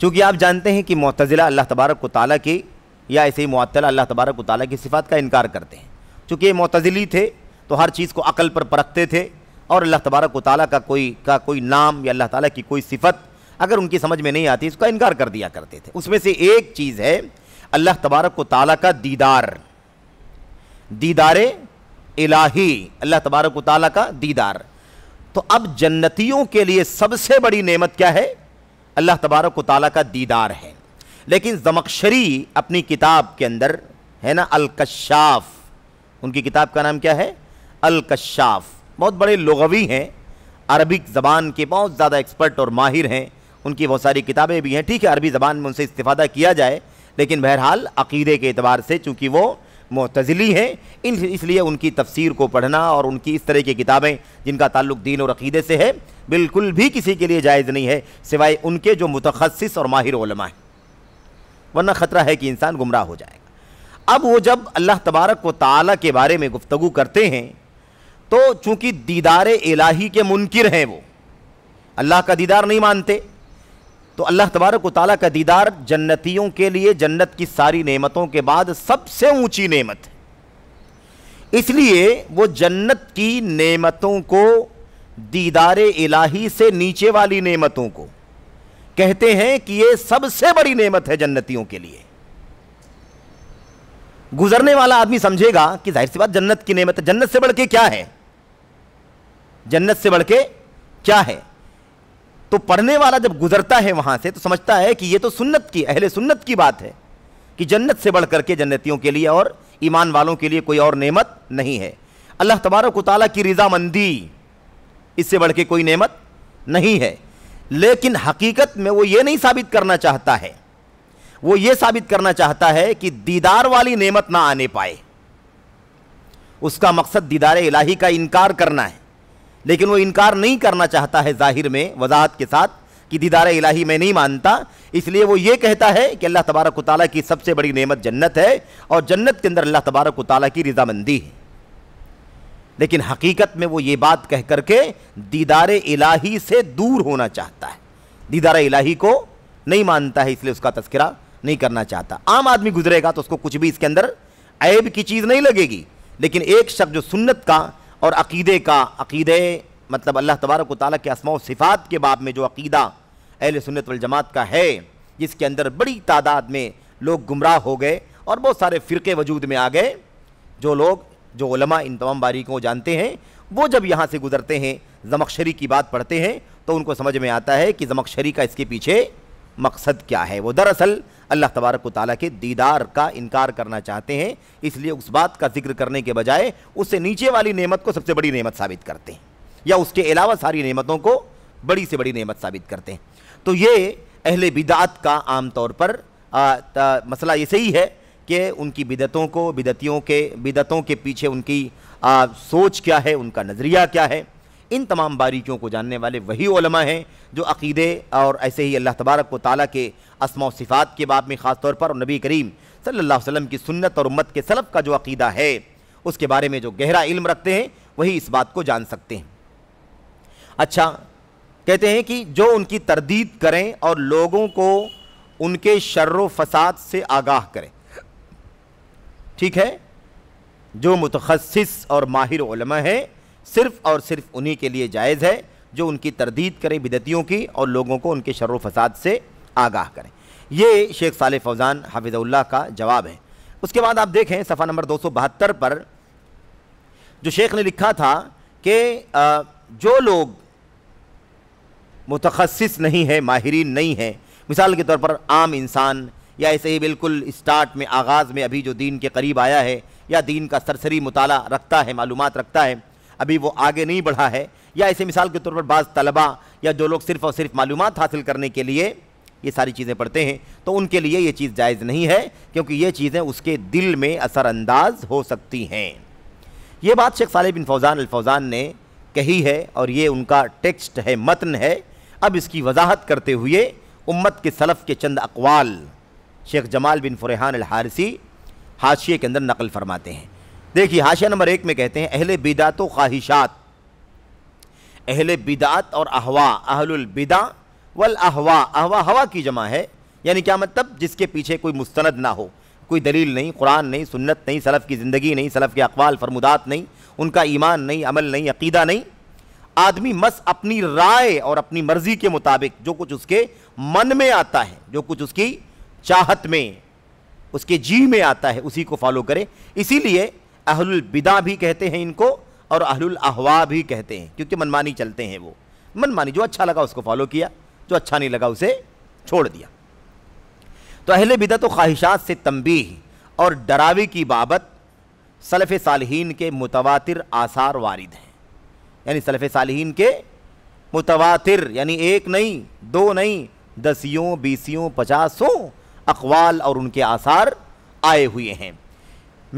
चूँकि आप जानते हैं कि मतज़िला अल्लाह तबारक ताली की या ऐसे ही मअतला अल्लाह तबारक ताली की सिफ़ात का इनकार करते हैं चूँकि ये मोतजिली थे तो हर चीज़ को अकल पर परखते थे और अल्लाह तबारक ताली का कोई का कोई नाम या अल्लाह ताली की कोई सिफ़त अगर उनकी समझ में नहीं आती उसका इनकार कर दिया करते थे उसमें से एक चीज़ है अल्लाह तबारक ताली का दीदार दीदार इलाही अल्लाह तबारक ताली का दीदार तो अब जन्नतियों के लिए सबसे बड़ी नेमत क्या है अल्लाह तबारक ताली का दीदार है लेकिन जमकशरी अपनी किताब के अंदर है ना अलकशाफ उनकी किताब का नाम क्या है अलकशाफ बहुत बड़े लगवी हैं अरबिक ज़बान के बहुत ज़्यादा एक्सपर्ट और माहिर हैं उनकी बहुत सारी किताबें भी हैं ठीक है अरबी ज़बान में उनसे इस्तीफ़ा किया जाए लेकिन बहरहाल अकीदे के अतबार से चूँकि वो मतज़ली हैं इन इसलिए उनकी तफसीर को पढ़ना और उनकी इस तरह की किताबें जिनका ताल्लुक दीन और अकीदे से है बिल्कुल भी किसी के लिए जायज़ नहीं है सिवाय उनके जो मुतखस और माहिर हैं वरना ख़तरा है कि इंसान गुमराह हो जाएगा अब वो जब अल्लाह तबारक व ताली के बारे में गुफ्तु करते हैं तो चूँकि दीदार इलाही के मुनकर हैं वो अल्लाह का दीदार नहीं मानते तो अल्लाह तबारक ताली का दीदार जन्नतियों के लिए जन्नत की सारी नेमतों के बाद सबसे ऊंची नेमत है इसलिए वो जन्नत की नेमतों को दीदार इलाही से नीचे वाली नेमतों को कहते हैं कि ये सबसे बड़ी नेमत है जन्नतियों के लिए गुजरने वाला आदमी समझेगा कि जाहिर सी बात जन्नत की नेमत है जन्नत से बढ़ के क्या है जन्नत से बढ़ के क्या है तो पढ़ने वाला जब गुजरता है वहां से तो समझता है कि ये तो सुन्नत की अहले सुन्नत की बात है कि जन्नत से बढ़ करके जन्नतियों के लिए और ईमान वालों के लिए कोई और नेमत नहीं है अल्लाह तबारक ताली की रजामंदी इससे बढ़ के कोई नेमत नहीं है लेकिन हकीकत में वो ये नहीं साबित करना चाहता है वो ये साबित करना चाहता है कि दीदार वाली नेमत ना आने पाए उसका मकसद दीदार इलाही का इनकार करना है लेकिन वो इनकार नहीं करना चाहता है जाहिर में वजाहत के साथ कि दीदार इलाही मैं नहीं मानता इसलिए वो ये कहता है कि अल्लाह तबारक ताली की सबसे बड़ी नेमत जन्नत है और जन्नत के अंदर अल्लाह तबारक ताली की रजामंदी है लेकिन हकीकत में वो ये बात कह करके दीदार इलाही से दूर होना चाहता है दीदार इलाही को नहीं मानता है इसलिए उसका तस्करा नहीं करना चाहता आम आदमी गुजरेगा तो उसको कुछ भी इसके अंदर ऐब की चीज़ नहीं लगेगी लेकिन एक शख्स जो सुन्नत का और अकीदे का अकीदे मतलब अल्लाह तबारक ताली के असमा सिफ़ात के बाब में जो अकीदा अहल सुन्नत वजमात का है जिसके अंदर बड़ी तादाद में लोग गुमराह हो गए और बहुत सारे फ़िरके वजूद में आ गए जो लोग जो उलमा इन तमाम बारीकों को जानते हैं वो जब यहाँ से गुज़रते हैं जमकशरी की बात पढ़ते हैं तो उनको समझ में आता है कि जमकशरी का इसके पीछे मकसद क्या है वो दरअसल अल्लाह तबारक ताली के दीदार का इनकार करना चाहते हैं इसलिए उस बात का जिक्र करने के बजाय उससे नीचे वाली नेमत को सबसे बड़ी नेमत साबित करते हैं या उसके अलावा सारी नेमतों को बड़ी से बड़ी नेमत साबित करते हैं तो ये अहले बिदात का आम तौर पर आ, ता, मसला ये सही है कि उनकी बिदतों को बिदतियों के बिदतों के पीछे उनकी आ, सोच क्या है उनका नज़रिया क्या है इन तमाम बारीकियों को जानने वाले वही हैं जो अकीदे और ऐसे ही अल्लाह तबारक को ताला के असमा सिफ़ात के बाब में ख़ास तौर पर और नबी करीम सल्ला वसम की सुन्नत और उम्मत के सलब का जो अकीदा है उसके बारे में जो गहरा इल्म रखते हैं वही इस बात को जान सकते हैं अच्छा कहते हैं कि जो उनकी तरदीद करें और लोगों को उनके शर्र फसाद से आगाह करें ठीक है जो मुतखस और माहिर हैं सिर्फ और सिर्फ उन्हीं के लिए जायज़ है जो उनकी तरदीद करें बिदतियों की और लोगों को उनके शर फसाद से आगाह करें ये शेख साल फौज़ान हाफिज़ल्ला का जवाब है उसके बाद आप देखें सफ़ा नंबर दो पर जो शेख ने लिखा था कि जो लोग मुतखस नहीं है माहरीन नहीं है मिसाल के तौर पर आम इंसान या ऐसे ही बिल्कुल स्टार्ट में आगाज़ में अभी जो दीन के करीब आया है या दीन का सरसरी मुताला रखता है मालूम रखता है अभी वो आगे नहीं बढ़ा है या ऐसे मिसाल के तौर पर बाज़ तलबा या जो लोग सिर्फ और सिर्फ मालूम हासिल करने के लिए ये सारी चीज़ें पढ़ते हैं तो उनके लिए ये चीज़ जायज़ नहीं है क्योंकि ये चीज़ें उसके दिल में असरानंदाज हो सकती हैं ये बात शेख सालिब बिन फौज़ान अलफौज़ान ने कही है और ये उनका टेक्स्ट है मतन है अब इसकी वजाहत करते हुए उम्मत के सलफ़ के चंद अकवाल शेख जमाल बिन फ़ुरहान हारसी हाशिए के अंदर नकल फरमाते हैं देखिए हाशिया नंबर एक में कहते हैं अहले बिदात व ख्वाहिशात अहले बिदात और अहवा बिदा वल अहवा अहवा हवा की जमा है यानी क्या मतलब जिसके पीछे कोई मुस्तंद ना हो कोई दलील नहीं कुरान नहीं सुन्नत नहीं सलफ़ की ज़िंदगी नहीं सलफ़ के अकवाल फरमुदात नहीं उनका ईमान नहीं अमल नहीं अकीदा नहीं आदमी मस अपनी राय और अपनी मर्ज़ी के मुताबिक जो कुछ उसके मन में आता है जो कुछ उसकी चाहत में उसके जी में आता है उसी को फॉलो करे इसीलिए अहलुल बिदा भी कहते हैं इनको और अहलुल अहवा भी कहते हैं क्योंकि मनमानी चलते हैं वो मनमानी जो अच्छा लगा उसको फॉलो किया जो अच्छा नहीं लगा उसे छोड़ दिया तो अहल बिदा तो ख्वाहिशात से तंबी और डरावी की बाबत सलफ़ सालहीन के मुतवातिर आसार वारिद हैं यानी सलफ़ सालहीन के मुतवातिर यानी एक नहीं दो नहीं दसियों बीसियों पचासों अकवाल और उनके आसार आए हुए हैं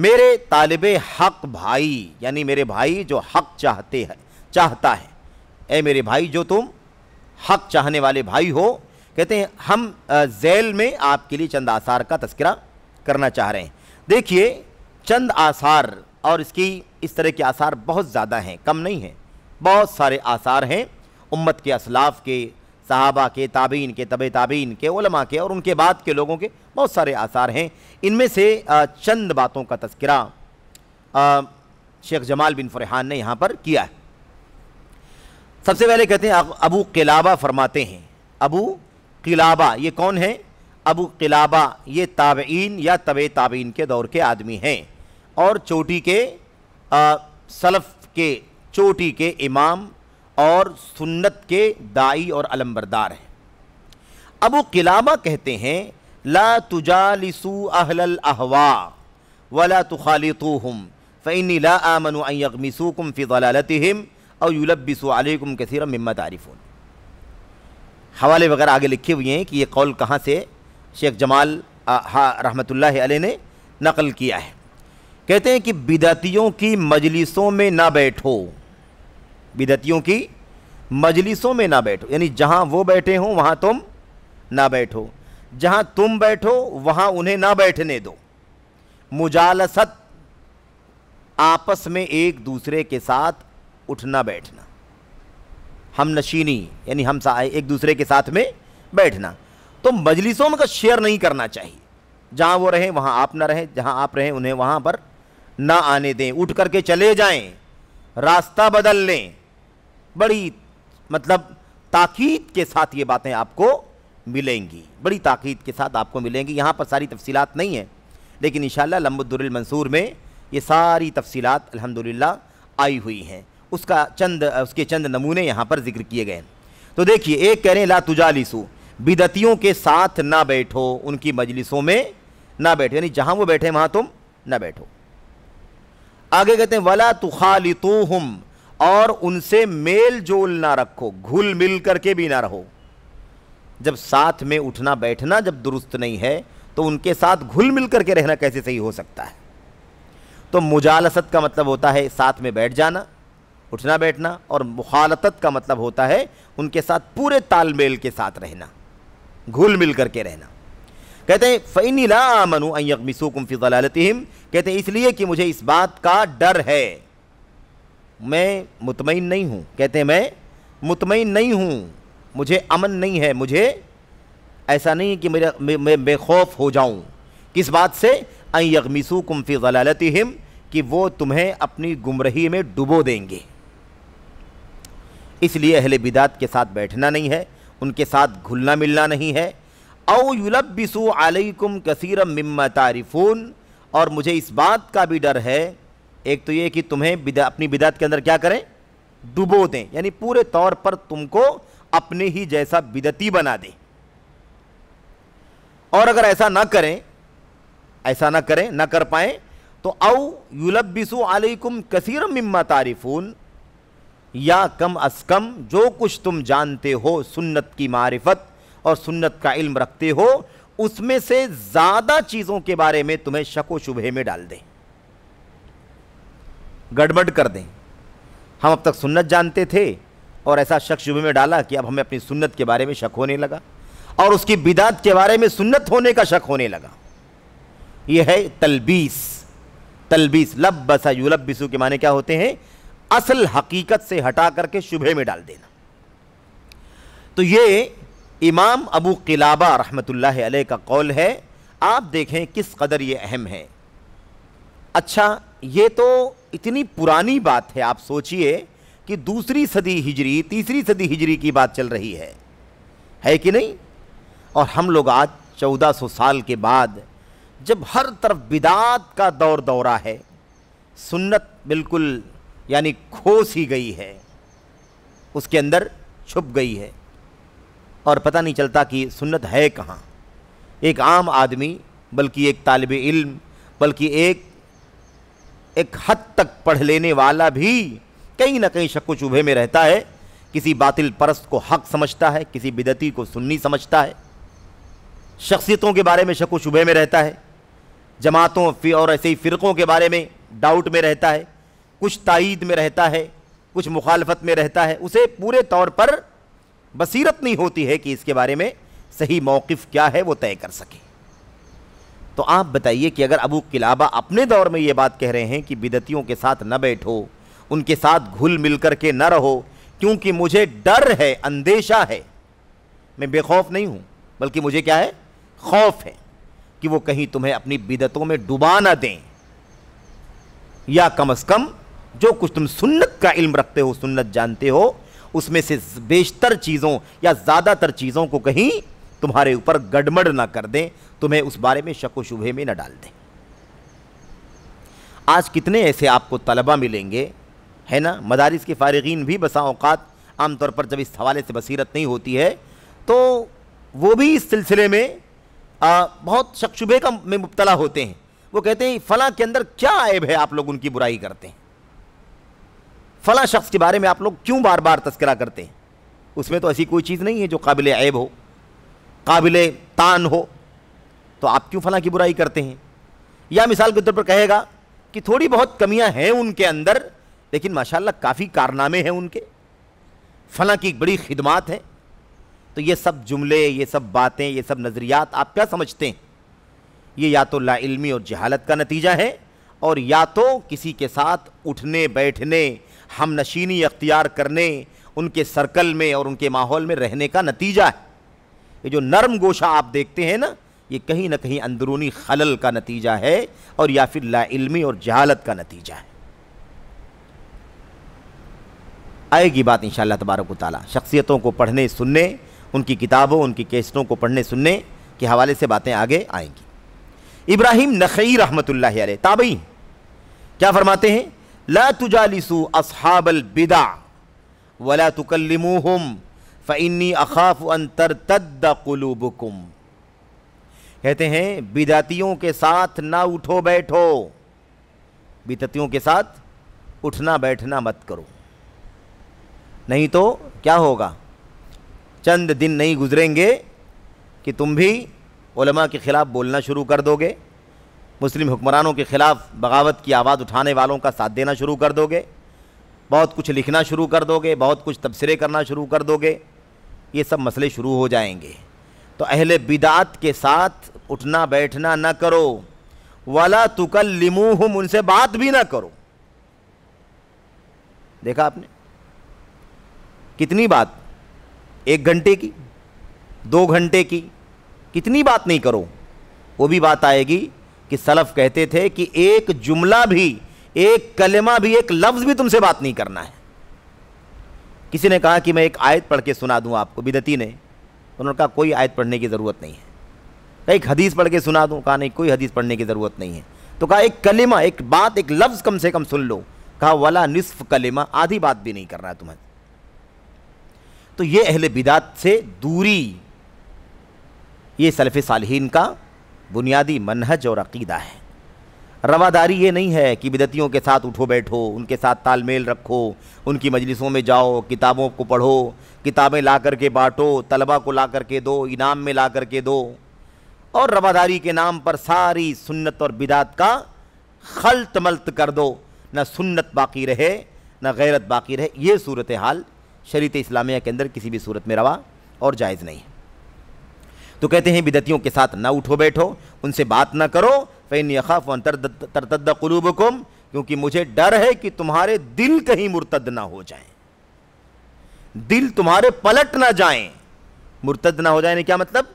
मेरे तालब हक भाई यानी मेरे भाई जो हक चाहते हैं चाहता है ए मेरे भाई जो तुम हक चाहने वाले भाई हो कहते हैं हम जैल में आपके लिए चंद आसार का तस्करा करना चाह रहे हैं देखिए चंद आसार और इसकी इस तरह के आसार बहुत ज़्यादा हैं कम नहीं हैं बहुत सारे आसार हैं उम्मत के असलाफ के সাহাবা কে تابعিন কে তবে تابعিন কে উলামা কে আর উন কে বাদ কে লোগো কে বহুত سارے আসার হে ইন মে সে चंद বাতোঁ কা তзкиরা شیخ জামাল বিন ফরিহান নে ইয়াহা পর কিয়া হে সবসে পেহলে কহতে হ আবু কিলাবা ফরমাতে হে আবু কিলাবা ইয়ে কোন হে আবু কিলাবা ইয়ে তাবেইন ইয়া তবে তাবেইন কে দওর কে aadmi হে আর চोटी কে সালফ কে চोटी কে ইমাম और सुन्नत के दाई और अलम्बरदार हैं अबू किलामा कहते हैं ला तुजालिसू अहलल अहवा वला तुखालितूहम फ़ैनी ला आमन अयमिसूकुम फ़िज़लालतहम और युलबिसु अलैकुम कसीर मम्मा तारिफून हवाले वगैरह आगे लिखे हुए हैं कि ये कौल कहाँ से शेख जमाल रहमतुल्लाह अलैह ने नकल किया है कहते हैं कि बिदातियों की मजलिसों में ना बैठो बिदतियों की मजलिसों में ना बैठो यानी जहाँ वो बैठे हों वहाँ तुम ना बैठो जहाँ तुम बैठो वहाँ उन्हें ना बैठने दो मुजालसत आपस में एक दूसरे के साथ उठना बैठना हम नशीनी यानी हम एक दूसरे के साथ में बैठना तो मजलिसों में का शेयर नहीं करना चाहिए जहाँ वो रहें वहाँ आप ना रहें जहाँ आप रहें उन्हें वहाँ पर ना आने दें उठ करके चले जाएं रास्ता बदल लें बड़ी मतलब ताकीद के साथ ये बातें आपको मिलेंगी बड़ी ताकीद के साथ आपको मिलेंगी यहाँ पर सारी तफसीलात नहीं हैं लेकिन इन मंसूर में ये सारी तफसीलात अल्हम्दुलिल्लाह आई हुई हैं उसका चंद उसके चंद नमूने यहाँ पर जिक्र किए गए हैं तो देखिए एक कह रहे हैं ला तुजालिसू बिदतियों के साथ ना बैठो उनकी मजलिसों में ना बैठो यानी जहाँ वो बैठे वहाँ तुम ना बैठो आगे कहते हैं वला तुखालितूहम और उनसे मेल जोल ना रखो घुल मिल करके भी ना रहो जब साथ में उठना बैठना जब दुरुस्त नहीं है तो उनके साथ घुल मिल करके रहना कैसे सही हो सकता है तो मुजालसत का मतलब होता है साथ में बैठ जाना उठना बैठना और मुखालतत का मतलब होता है उनके साथ पूरे तालमेल के साथ रहना घुल मिल करके रहना कहते हैं फ़ैनी ला मनु अयक मिसुकुम कहते हैं इसलिए कि मुझे इस बात का डर है मैं मुतमिन नहीं हूँ कहते हैं मैं मुतमिन नहीं हूँ मुझे अमन नहीं है मुझे ऐसा नहीं है कि मेरा मैं बेखौफ हो जाऊँ किस बात से अई यगमिसू कुम्फ़ी गलालती हिम कि वो तुम्हें अपनी गुमरही में डुबो देंगे इसलिए अहले बिदात के साथ बैठना नहीं है उनके साथ घुलना मिलना नहीं है औ आलई कुम कसीरम मम्मा तारिफून और मुझे इस बात का भी डर है एक तो ये कि तुम्हें बिदा, अपनी बिदात के अंदर क्या करें डुबो दें यानी पूरे तौर पर तुमको अपने ही जैसा बिदती बना दें और अगर ऐसा ना करें ऐसा ना करें ना कर पाए तो औ युलबिसु अलैकुम कसीर मिम्मा तारिफून या कम अज कम जो कुछ तुम जानते हो सुन्नत की मारिफत और सुन्नत का इल्म रखते हो उसमें से ज़्यादा चीज़ों के बारे में तुम्हें शको शुबे में डाल दें गड़बड़ कर दें हम अब तक सुन्नत जानते थे और ऐसा शक शुभ में डाला कि अब हमें अपनी सुन्नत के बारे में शक होने लगा और उसकी बिदात के बारे में सुन्नत होने का शक होने लगा यह है तलबीस तलबीस लब बसा यूलब बिसु के माने क्या होते हैं असल हकीकत से हटा करके शुभे में डाल देना तो ये इमाम अबू किलाबा रहमतुल्लाह अलैह का कौल है आप देखें किस कदर ये अहम है अच्छा ये तो इतनी पुरानी बात है आप सोचिए कि दूसरी सदी हिजरी तीसरी सदी हिजरी की बात चल रही है है कि नहीं और हम लोग आज चौदह सौ साल के बाद जब हर तरफ बिदात का दौर दौरा है सुन्नत बिल्कुल यानी खोस ही गई है उसके अंदर छुप गई है और पता नहीं चलता कि सुन्नत है कहाँ एक आम आदमी बल्कि एक तालब इल्म बल्कि एक एक हद तक पढ़ लेने वाला भी कहीं ना कहीं शक्को चूबे में रहता है किसी बातिल परस्त को हक समझता है किसी बिदती को सुन्नी समझता है शख्सियतों के बारे में शको शुबे में रहता है जमातों और ऐसे ही फ़िरक़ों के बारे में डाउट में रहता है कुछ तइद में रहता है कुछ मुखालफत में रहता है उसे पूरे तौर पर बसीरत नहीं होती है कि इसके बारे में सही मौक़ क्या है वो तय कर सके तो आप बताइए कि अगर अबू किलाबा अपने दौर में ये बात कह रहे हैं कि बिदतियों के साथ न बैठो उनके साथ घुल मिल कर के न रहो क्योंकि मुझे डर है अंदेशा है मैं बेखौफ नहीं हूँ बल्कि मुझे क्या है खौफ है कि वो कहीं तुम्हें अपनी बिदतों में डुबा ना दें या कम अज़ कम जो कुछ तुम सुन्नत का इल्म रखते हो सुन्नत जानते हो उसमें से बेशतर चीज़ों या ज़्यादातर चीज़ों को कहीं तुम्हारे ऊपर गडमड ना कर दें तुम्हें उस बारे में शको शुभे में न डाल दें आज कितने ऐसे आपको तलबा मिलेंगे है ना मदारिस के फ़ारगीन भी बसा अवकात आमतौर पर जब इस हवाले से बसीरत नहीं होती है तो वो भी इस सिलसिले में आ, बहुत शुभे का में मुबतला होते हैं वो कहते हैं फला के अंदर क्या ऐब है आप लोग उनकी बुराई करते हैं फला शख्स के बारे में आप लोग क्यों बार बार तस्करा करते हैं उसमें तो ऐसी कोई चीज़ नहीं है जो काबिल ऐब हो काबिल तान हो तो आप क्यों फला की बुराई करते हैं या मिसाल के तौर पर कहेगा कि थोड़ी बहुत कमियां हैं उनके अंदर लेकिन माशाल्लाह काफ़ी कारनामे हैं उनके फला की बड़ी खिदमात है तो ये सब जुमले ये सब बातें ये सब नज़रियात आप क्या समझते हैं ये या तो लाइल्मी और जहालत का नतीजा है और या तो किसी के साथ उठने बैठने हम नशीनी अख्तियार करने उनके सर्कल में और उनके माहौल में रहने का नतीजा है ये जो नर्म गोशा आप देखते हैं ना ये कहीं ना कहीं अंदरूनी खलल का नतीजा है और या फिर लाइलमी और जहालत का नतीजा है आएगी बात इन तबारक ताली शख्सियतों को पढ़ने सुनने उनकी किताबों उनकी कैसटों को पढ़ने सुनने के हवाले से बातें आगे आएंगी इब्राहिम नखई रहमत ताबई क्या फरमाते हैं ला तुजालिसू असहाबल बिदा वला तुकल्लिमूहुम फ़ैनी अखाफ अंतर तद्दलूबकुम कहते हैं बिदातियों के साथ ना उठो बैठो बिदतियों के साथ उठना बैठना मत करो नहीं तो क्या होगा चंद दिन नहीं गुजरेंगे कि तुम भी उलमा के ख़िलाफ़ बोलना शुरू कर दोगे मुस्लिम हुक्मरानों के ख़िलाफ़ बगावत की आवाज़ उठाने वालों का साथ देना शुरू कर दोगे बहुत कुछ लिखना शुरू कर दोगे बहुत कुछ तबसरे करना शुरू कर दोगे ये सब मसले शुरू हो जाएंगे तो अहले बिदात के साथ उठना बैठना ना करो वाला तुकल हम उनसे बात भी ना करो देखा आपने कितनी बात एक घंटे की दो घंटे की कितनी बात नहीं करो वो भी बात आएगी कि सलफ कहते थे कि एक जुमला भी एक कलमा भी एक लफ्ज़ भी तुमसे बात नहीं करना है किसी ने कहा कि मैं एक आयत पढ़ के सुना दूँ आपको बिदती ने उन्होंने कहा कोई आयत पढ़ने की ज़रूरत नहीं है कहा एक हदीस पढ़ के सुना दूँ कहा नहीं कोई हदीस पढ़ने की ज़रूरत नहीं है तो कहा एक कलिमा एक बात एक लफ्ज़ कम से कम सुन लो कहा वाला निसफ कलिमा आधी बात भी नहीं करना है तुम्हें तो ये अहल बिदात से दूरी ये सलफ़ सालहीन का बुनियादी मनहज और अकीदा है रवादारी ये नहीं है कि बिदतियों के साथ उठो बैठो उनके साथ तालमेल रखो उनकी मजलिसों में जाओ किताबों को पढ़ो किताबें ला कर के बाँटो तलबा को ला कर के दो इनाम में ला कर के दो और रवादारी के नाम पर सारी सुन्नत और बिदात का खलत मलत कर दो न सुन्नत बाकी रहे न गैरत बाकी रहे ये सूरत हाल शरीत इस्लामिया के अंदर किसी भी सूरत में रवा और जायज़ नहीं है तो कहते हैं बिदतियों के साथ ना उठो बैठो उनसे बात ना करो फ़ैन यखाफ तरतद कुम क्योंकि मुझे डर है कि तुम्हारे दिल कहीं मुर्तद ना हो जाए दिल तुम्हारे पलट ना जाए मुर्तद ना हो जाए क्या मतलब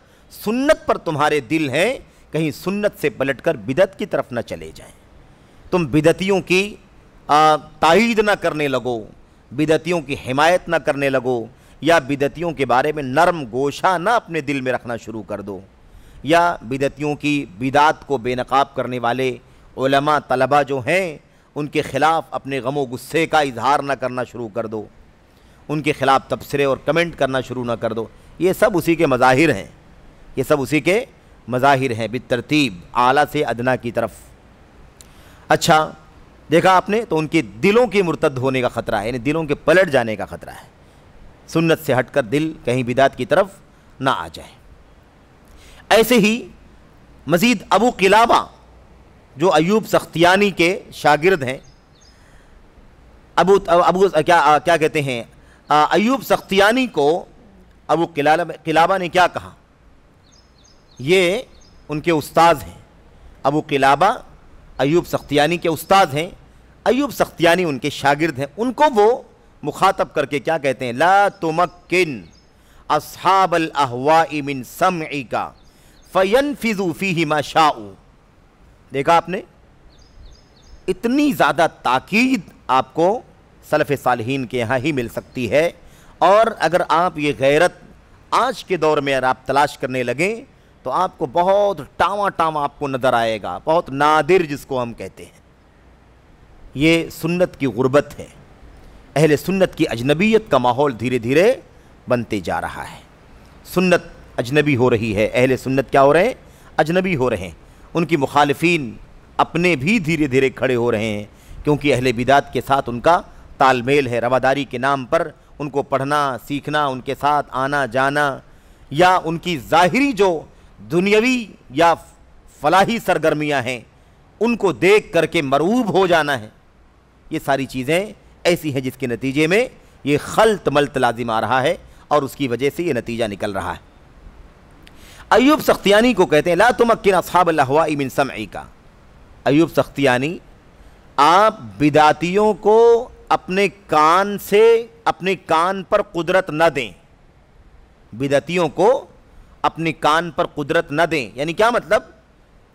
सुन्नत पर तुम्हारे दिल हैं कहीं सुन्नत से पलट कर बिदत की तरफ ना चले जाएं तुम बिदतियों की ताइद ना करने लगो बिदतियों की हिमायत ना करने लगो या बिदतियों के बारे में नरम गोशा ना अपने दिल में रखना शुरू कर दो या बिदतियों की बिदात को बेनकाब करने वाले उलमा तलबा जो हैं उनके ख़िलाफ़ अपने गमो गुस्से का इजहार ना करना शुरू कर दो उनके ख़िलाफ़ तबसरे और कमेंट करना शुरू ना कर दो ये सब उसी के मज़ाहिर हैं ये सब उसी के मज़ाहिर हैं बितरतीब आला से अदना की तरफ अच्छा देखा आपने तो उनके दिलों के मुर्तद होने का ख़तरा है यानी दिलों के पलट जाने का ख़तरा है सुन्नत से हटकर दिल कहीं बिदात की तरफ ना आ जाए ऐसे ही मज़ीद अबू किलाबा जो अयूब सख्तियानी के शागिर्द हैं अबू अबू क्या क्या कहते हैं अयूब सख्तियानी को अबू किलाबा ने क्या कहा ये उनके उस्ताद हैं अबू किलाबा अयूब सख्तियानी के उस्ताद हैं अयूब सख्तियानी उनके शागिर्द हैं उनको वो मुखातब करके क्या कहते हैं ला तुमक्किन असहाबल अहवा इमिन समी का फ़यन फिजू फ़ी ही देखा आपने इतनी ज़्यादा ताकीद आपको सलफ़ सालहीन के यहाँ ही मिल सकती है और अगर आप ये गैरत आज के दौर में अगर आप तलाश करने लगें तो आपको बहुत टावा टावा आपको नज़र आएगा बहुत नादिर जिसको हम कहते हैं ये सुन्नत की गुर्बत है अहले सुन्नत की अजनबीयत का माहौल धीरे धीरे बनते जा रहा है सुन्नत अजनबी हो रही है अहल सुन्नत क्या हो रहे हैं अजनबी हो रहे हैं उनकी मुखालफन अपने भी धीरे धीरे खड़े हो रहे हैं क्योंकि अहल बिदात के साथ उनका तालमेल है रवादारी के नाम पर उनको पढ़ना सीखना उनके साथ आना जाना या उनकी ज़ाहरी जो दुनियावी या फलाही सरगर्मियाँ हैं उनको देख करके मरूब हो जाना है ये सारी चीज़ें ऐसी हैं जिसके नतीजे में ये खलत मलत लाजिम आ रहा है और उसकी वजह से ये नतीजा निकल रहा है अयूब सख्तियानी को कहते हैं ला तुम अक्न असहाब बिन का अयूब सख्तियानी आप बिदातियों को अपने कान से अपने कान पर कुदरत न दें बिदातियों को अपने कान पर कुदरत न दें यानी क्या मतलब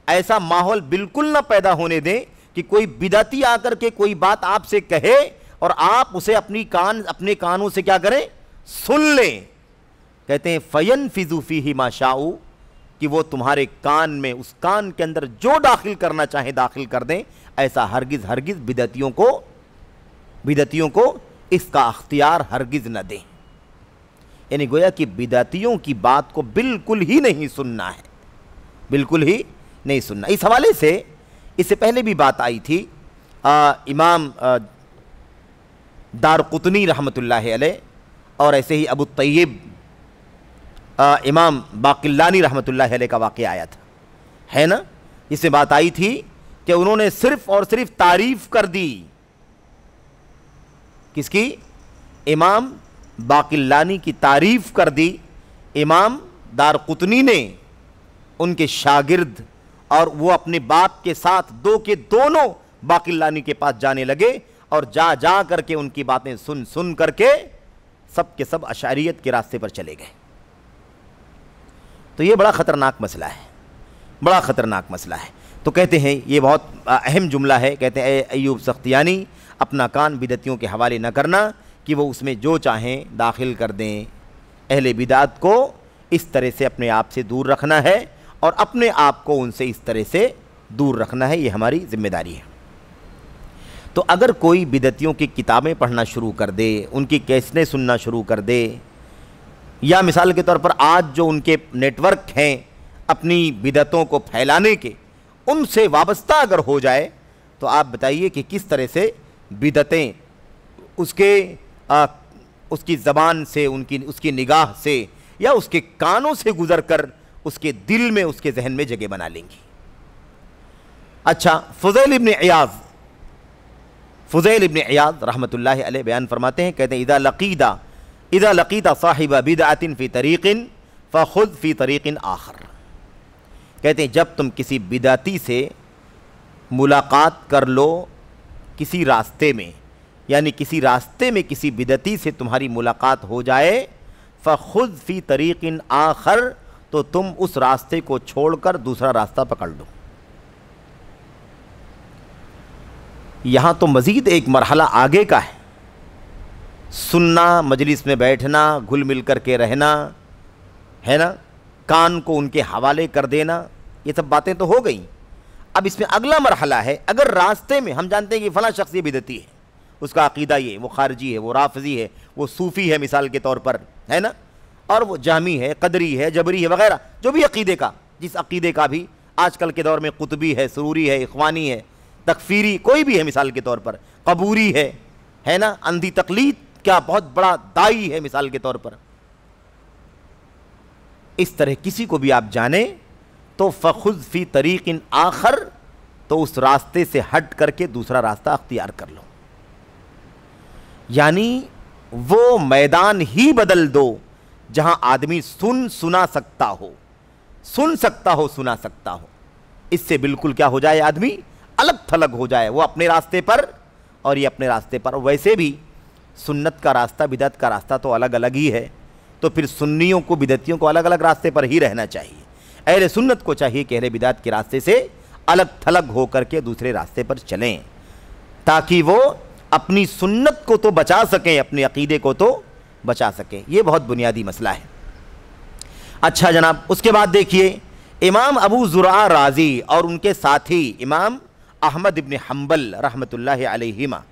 ऐसा माहौल बिल्कुल ना पैदा होने दें कि कोई बिदाती आकर के कोई बात आपसे कहे और आप उसे अपनी कान अपने कानों से क्या करें सुन लें कहते हैं फ़यन फिजूफ़ी ही माशाऊ कि वो तुम्हारे कान में उस कान के अंदर जो दाखिल करना चाहे दाखिल कर दें ऐसा हरगिज़ हरगिज़ बिदतियों को बिदतियों को इसका अख्तियार हरगिज़ न दें यानी गोया कि बिदतियों की बात को बिल्कुल ही नहीं सुनना है बिल्कुल ही नहीं सुनना इस हवाले से इससे पहले भी बात आई थी आ, इमाम दारकुतनी रहमतुल्लाह अलैह और ऐसे ही अबू तय्यब आ, इमाम बाकिल्लानी रहमत ला का वाक़ आया था है ना इसे बात आई थी कि उन्होंने सिर्फ़ और सिर्फ तारीफ़ कर दी किसकी इमाम बाकिल्लानी की तारीफ़ कर दी इमाम दार कुतनी ने उनके शागिर्द और वो अपने बाप के साथ दो के दोनों बाकिल्लानी के पास जाने लगे और जा जा करके उनकी बातें सुन सुन करके सब के सब अशारियत के रास्ते पर चले गए तो ये बड़ा ख़तरनाक मसला है बड़ा ख़तरनाक मसला है तो कहते हैं ये बहुत अहम जुमला है कहते हैं अयूब सख्तियानी अपना कान बिदतियों के हवाले न करना कि वो उसमें जो चाहें दाखिल कर दें अहले बिदात को इस तरह से अपने आप से दूर रखना है और अपने आप को उनसे इस तरह से दूर रखना है ये हमारी जिम्मेदारी है तो अगर कोई बिदतियों की किताबें पढ़ना शुरू कर दे उनकी कैसने सुनना शुरू कर दे या मिसाल के तौर पर आज जो उनके नेटवर्क हैं अपनी बिदतों को फैलाने के उनसे वाबस्ता अगर हो जाए तो आप बताइए कि किस तरह से बिदतें उसके आ, उसकी ज़बान से उनकी उसकी निगाह से या उसके कानों से गुज़र कर उसके दिल में उसके जहन में जगह बना लेंगी अच्छा फजैल इबन अयाज फजैल इबन अयाज रहमत बयान फरमाते हैं कहते हैं इदा लकीदा इदा लकीता साहिबा बिदातिन फ़ी तरीक़िन फ़ुद फ़ी तरीक़िन आखर कहते हैं जब तुम किसी बिदाती से मुलाकात कर लो किसी रास्ते में यानी किसी रास्ते में किसी बिदती से तुम्हारी मुलाकात हो जाए फ़ुद फ़ी तरीक़िन आखर तो तुम उस रास्ते को छोड़कर दूसरा रास्ता पकड़ लो यहाँ तो मज़ीद एक मरहला आगे का है सुनना मजलिस में बैठना घुल मिल कर के रहना है ना कान को उनके हवाले कर देना ये सब बातें तो हो गई अब इसमें अगला मरहला है अगर रास्ते में हम जानते हैं कि फ़ला शख्स ये बिदती है उसका अकीदा ये वो खारजी है वो राफजी है वो सूफ़ी है मिसाल के तौर पर है ना और वो जामी है कदरी है जबरी है वगैरह जो भी अकीदे का जिस अकीदे का भी आजकल के दौर में कुतबी है सरूरी है इखवानी है तकफीरी कोई भी है मिसाल के तौर पर कबूरी है है ना अंधी तकलीद क्या बहुत बड़ा दाई है मिसाल के तौर पर इस तरह किसी को भी आप जाने तो फ़ुद फ़ी तरीक़ इन आखर तो उस रास्ते से हट करके दूसरा रास्ता अख्तियार कर लो यानी वो मैदान ही बदल दो जहां आदमी सुन सुना सकता हो सुन सकता हो सुना सकता हो इससे बिल्कुल क्या हो जाए आदमी अलग थलग हो जाए वो अपने रास्ते पर और ये अपने रास्ते पर वैसे भी सुन्नत का रास्ता बिदत का रास्ता तो अलग अलग ही है तो फिर सुन्नियों को बिदतियों को अलग अलग रास्ते पर ही रहना चाहिए अहल सुन्नत को चाहिए कि अहल बिदात के रास्ते से अलग थलग होकर के दूसरे रास्ते पर चलें ताकि वो अपनी सुन्नत को तो बचा सकें अपने अकीदे को तो बचा सकें ये बहुत बुनियादी मसला है अच्छा जनाब उसके बाद देखिए इमाम अबू ज़ुरा राज़ी और उनके साथी इमाम अहमद इबन हम्बल रहमतुल्लाह अलैहिमा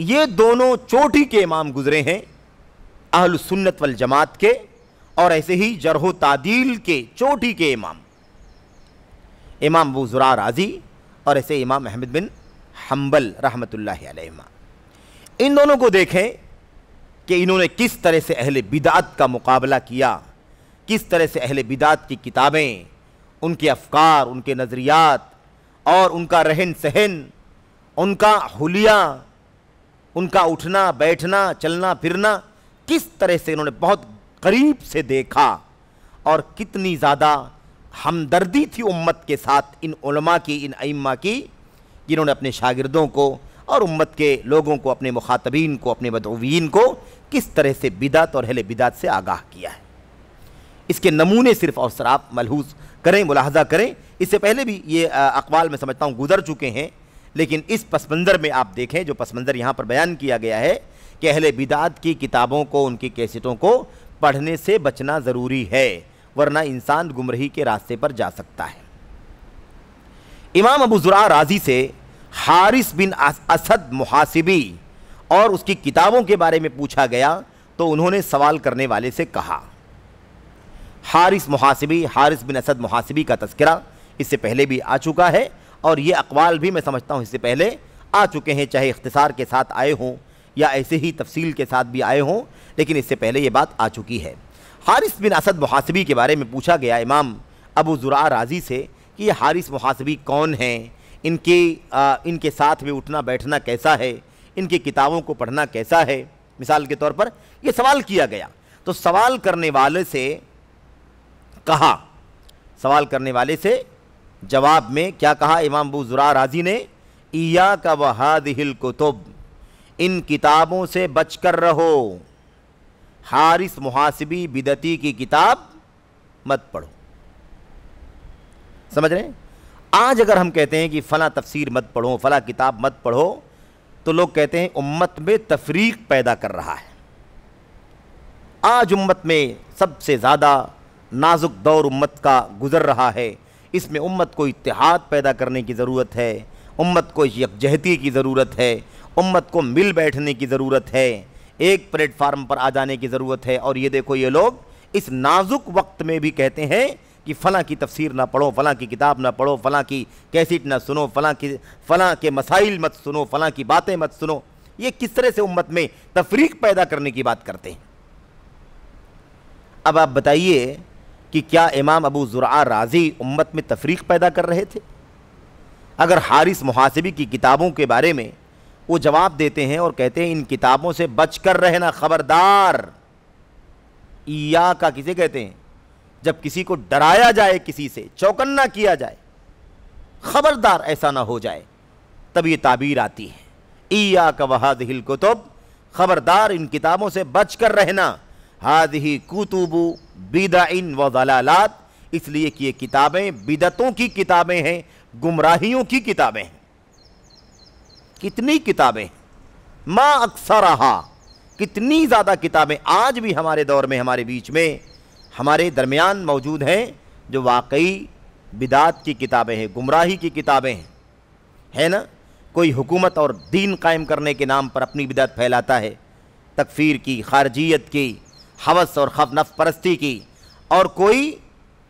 ये दोनों चोटी के इमाम गुजरे हैं अहल सुन्नत वल जमात के और ऐसे ही जरहो तादील के चोटी के इमाम इमाम जुरा राजी और ऐसे इमाम अहमद बिन हम्बल रहमतुल्ला इन दोनों को देखें कि इन्होंने किस तरह से अहल बिदात का मुकाबला किया किस तरह से अहल बिदात की किताबें उनके अफकार उनके नज़रियात और उनका रहन सहन उनका हुलिया उनका उठना बैठना चलना फिरना किस तरह से इन्होंने बहुत करीब से देखा और कितनी ज़्यादा हमदर्दी थी उम्मत के साथ इन उलमा की इन अइमा की जिन्होंने अपने शागिर्दों को और उम्मत के लोगों को अपने मुखातबीन को अपने बदवीन को किस तरह से बिदात और हेले बिदात से आगाह किया है इसके नमूने सिर्फ और शराब मलहूस करें मुलाहजा करें इससे पहले भी ये अकवाल मैं समझता हूँ गुजर चुके हैं लेकिन इस पसमंजर में आप देखें जो पसमंजर यहाँ पर बयान किया गया है कि अहले बिदात की किताबों को उनकी कैसेटों को पढ़ने से बचना ज़रूरी है वरना इंसान गुमरही के रास्ते पर जा सकता है इमाम अबू ज़ुरा राजी से हारिस बिन असद मुहासिबी और उसकी किताबों के बारे में पूछा गया तो उन्होंने सवाल करने वाले से कहा हारिस मुहासिबी हारिस बिन असद मुहासिबी का तस्करा इससे पहले भी आ चुका है और ये अकवाल भी मैं समझता हूँ इससे पहले आ चुके हैं चाहे इख्तसार के साथ आए हों या ऐसे ही तफसील के साथ भी आए हों लेकिन इससे पहले ये बात आ चुकी है हारिस बिन असद मुहासबी के बारे में पूछा गया इमाम अबू ज़ुरा राजी से कि ये हारिस मुहासबी कौन हैं इनके आ, इनके साथ में उठना बैठना कैसा है इनकी किताबों को पढ़ना कैसा है मिसाल के तौर पर यह सवाल किया गया तो सवाल करने वाले से कहा सवाल करने वाले से जवाब में क्या कहा इमाम बुजुरा राजी ने ईया का वहाद हिल कुतुब इन किताबों से बच कर रहो हारिस मुहासिबी बिदती की किताब मत पढ़ो समझ रहे आज अगर हम कहते हैं कि फ़ला तफसीर मत पढ़ो फ़ला किताब मत पढ़ो तो लोग कहते हैं उम्मत में तफरीक पैदा कर रहा है आज उम्मत में सबसे ज़्यादा नाजुक दौर उम्मत का गुज़र रहा है इसमें उम्मत को इतिहाद पैदा करने की ज़रूरत है उम्मत को यकजहती की ज़रूरत है उम्मत को मिल बैठने की ज़रूरत है एक प्लेटफार्म पर आ जाने की ज़रूरत है और ये देखो ये लोग इस नाजुक वक्त में भी कहते हैं कि फ़लाँ की तफसीर ना पढ़ो फ़लाँ की किताब ना पढ़ो फ़लाँ की कैसेट ना सुनो फ़लाँ की फ़लाँ के मसाइल मत सुनो फ़लाँ की बातें मत सुनो ये किस तरह से उम्मत में तफरीक पैदा करने की बात करते हैं अब आप बताइए कि क्या इमाम अबू ज़ुरा राज़ी उम्मत में तफरीक पैदा कर रहे थे अगर हारिस मुहासिबी की किताबों के बारे में वो जवाब देते हैं और कहते हैं इन किताबों से बच कर रहना ख़बरदार या का किसे कहते हैं जब किसी को डराया जाए किसी से चौकन्ना किया जाए खबरदार ऐसा ना हो जाए तब ये ताबीर आती है ईया का वहाद हिल कुतुब खबरदार इन किताबों से बच कर रहना हाद ही कुतुबु बिदा इन व दलालात इसलिए कि ये किताबें बिदतों की किताबें हैं गुमराहियों की किताबें हैं कितनी किताबें माँ अक्सर रहा कितनी ज़्यादा किताबें आज भी हमारे दौर में हमारे बीच में हमारे दरमियान मौजूद हैं जो वाकई बिदात की किताबें हैं गुमराही की किताबें हैं है ना कोई हुकूमत और दीन कायम करने के नाम पर अपनी बिदात फैलाता है तकफीर की खारजियत की हवस और खफ नफ परस्ती की और कोई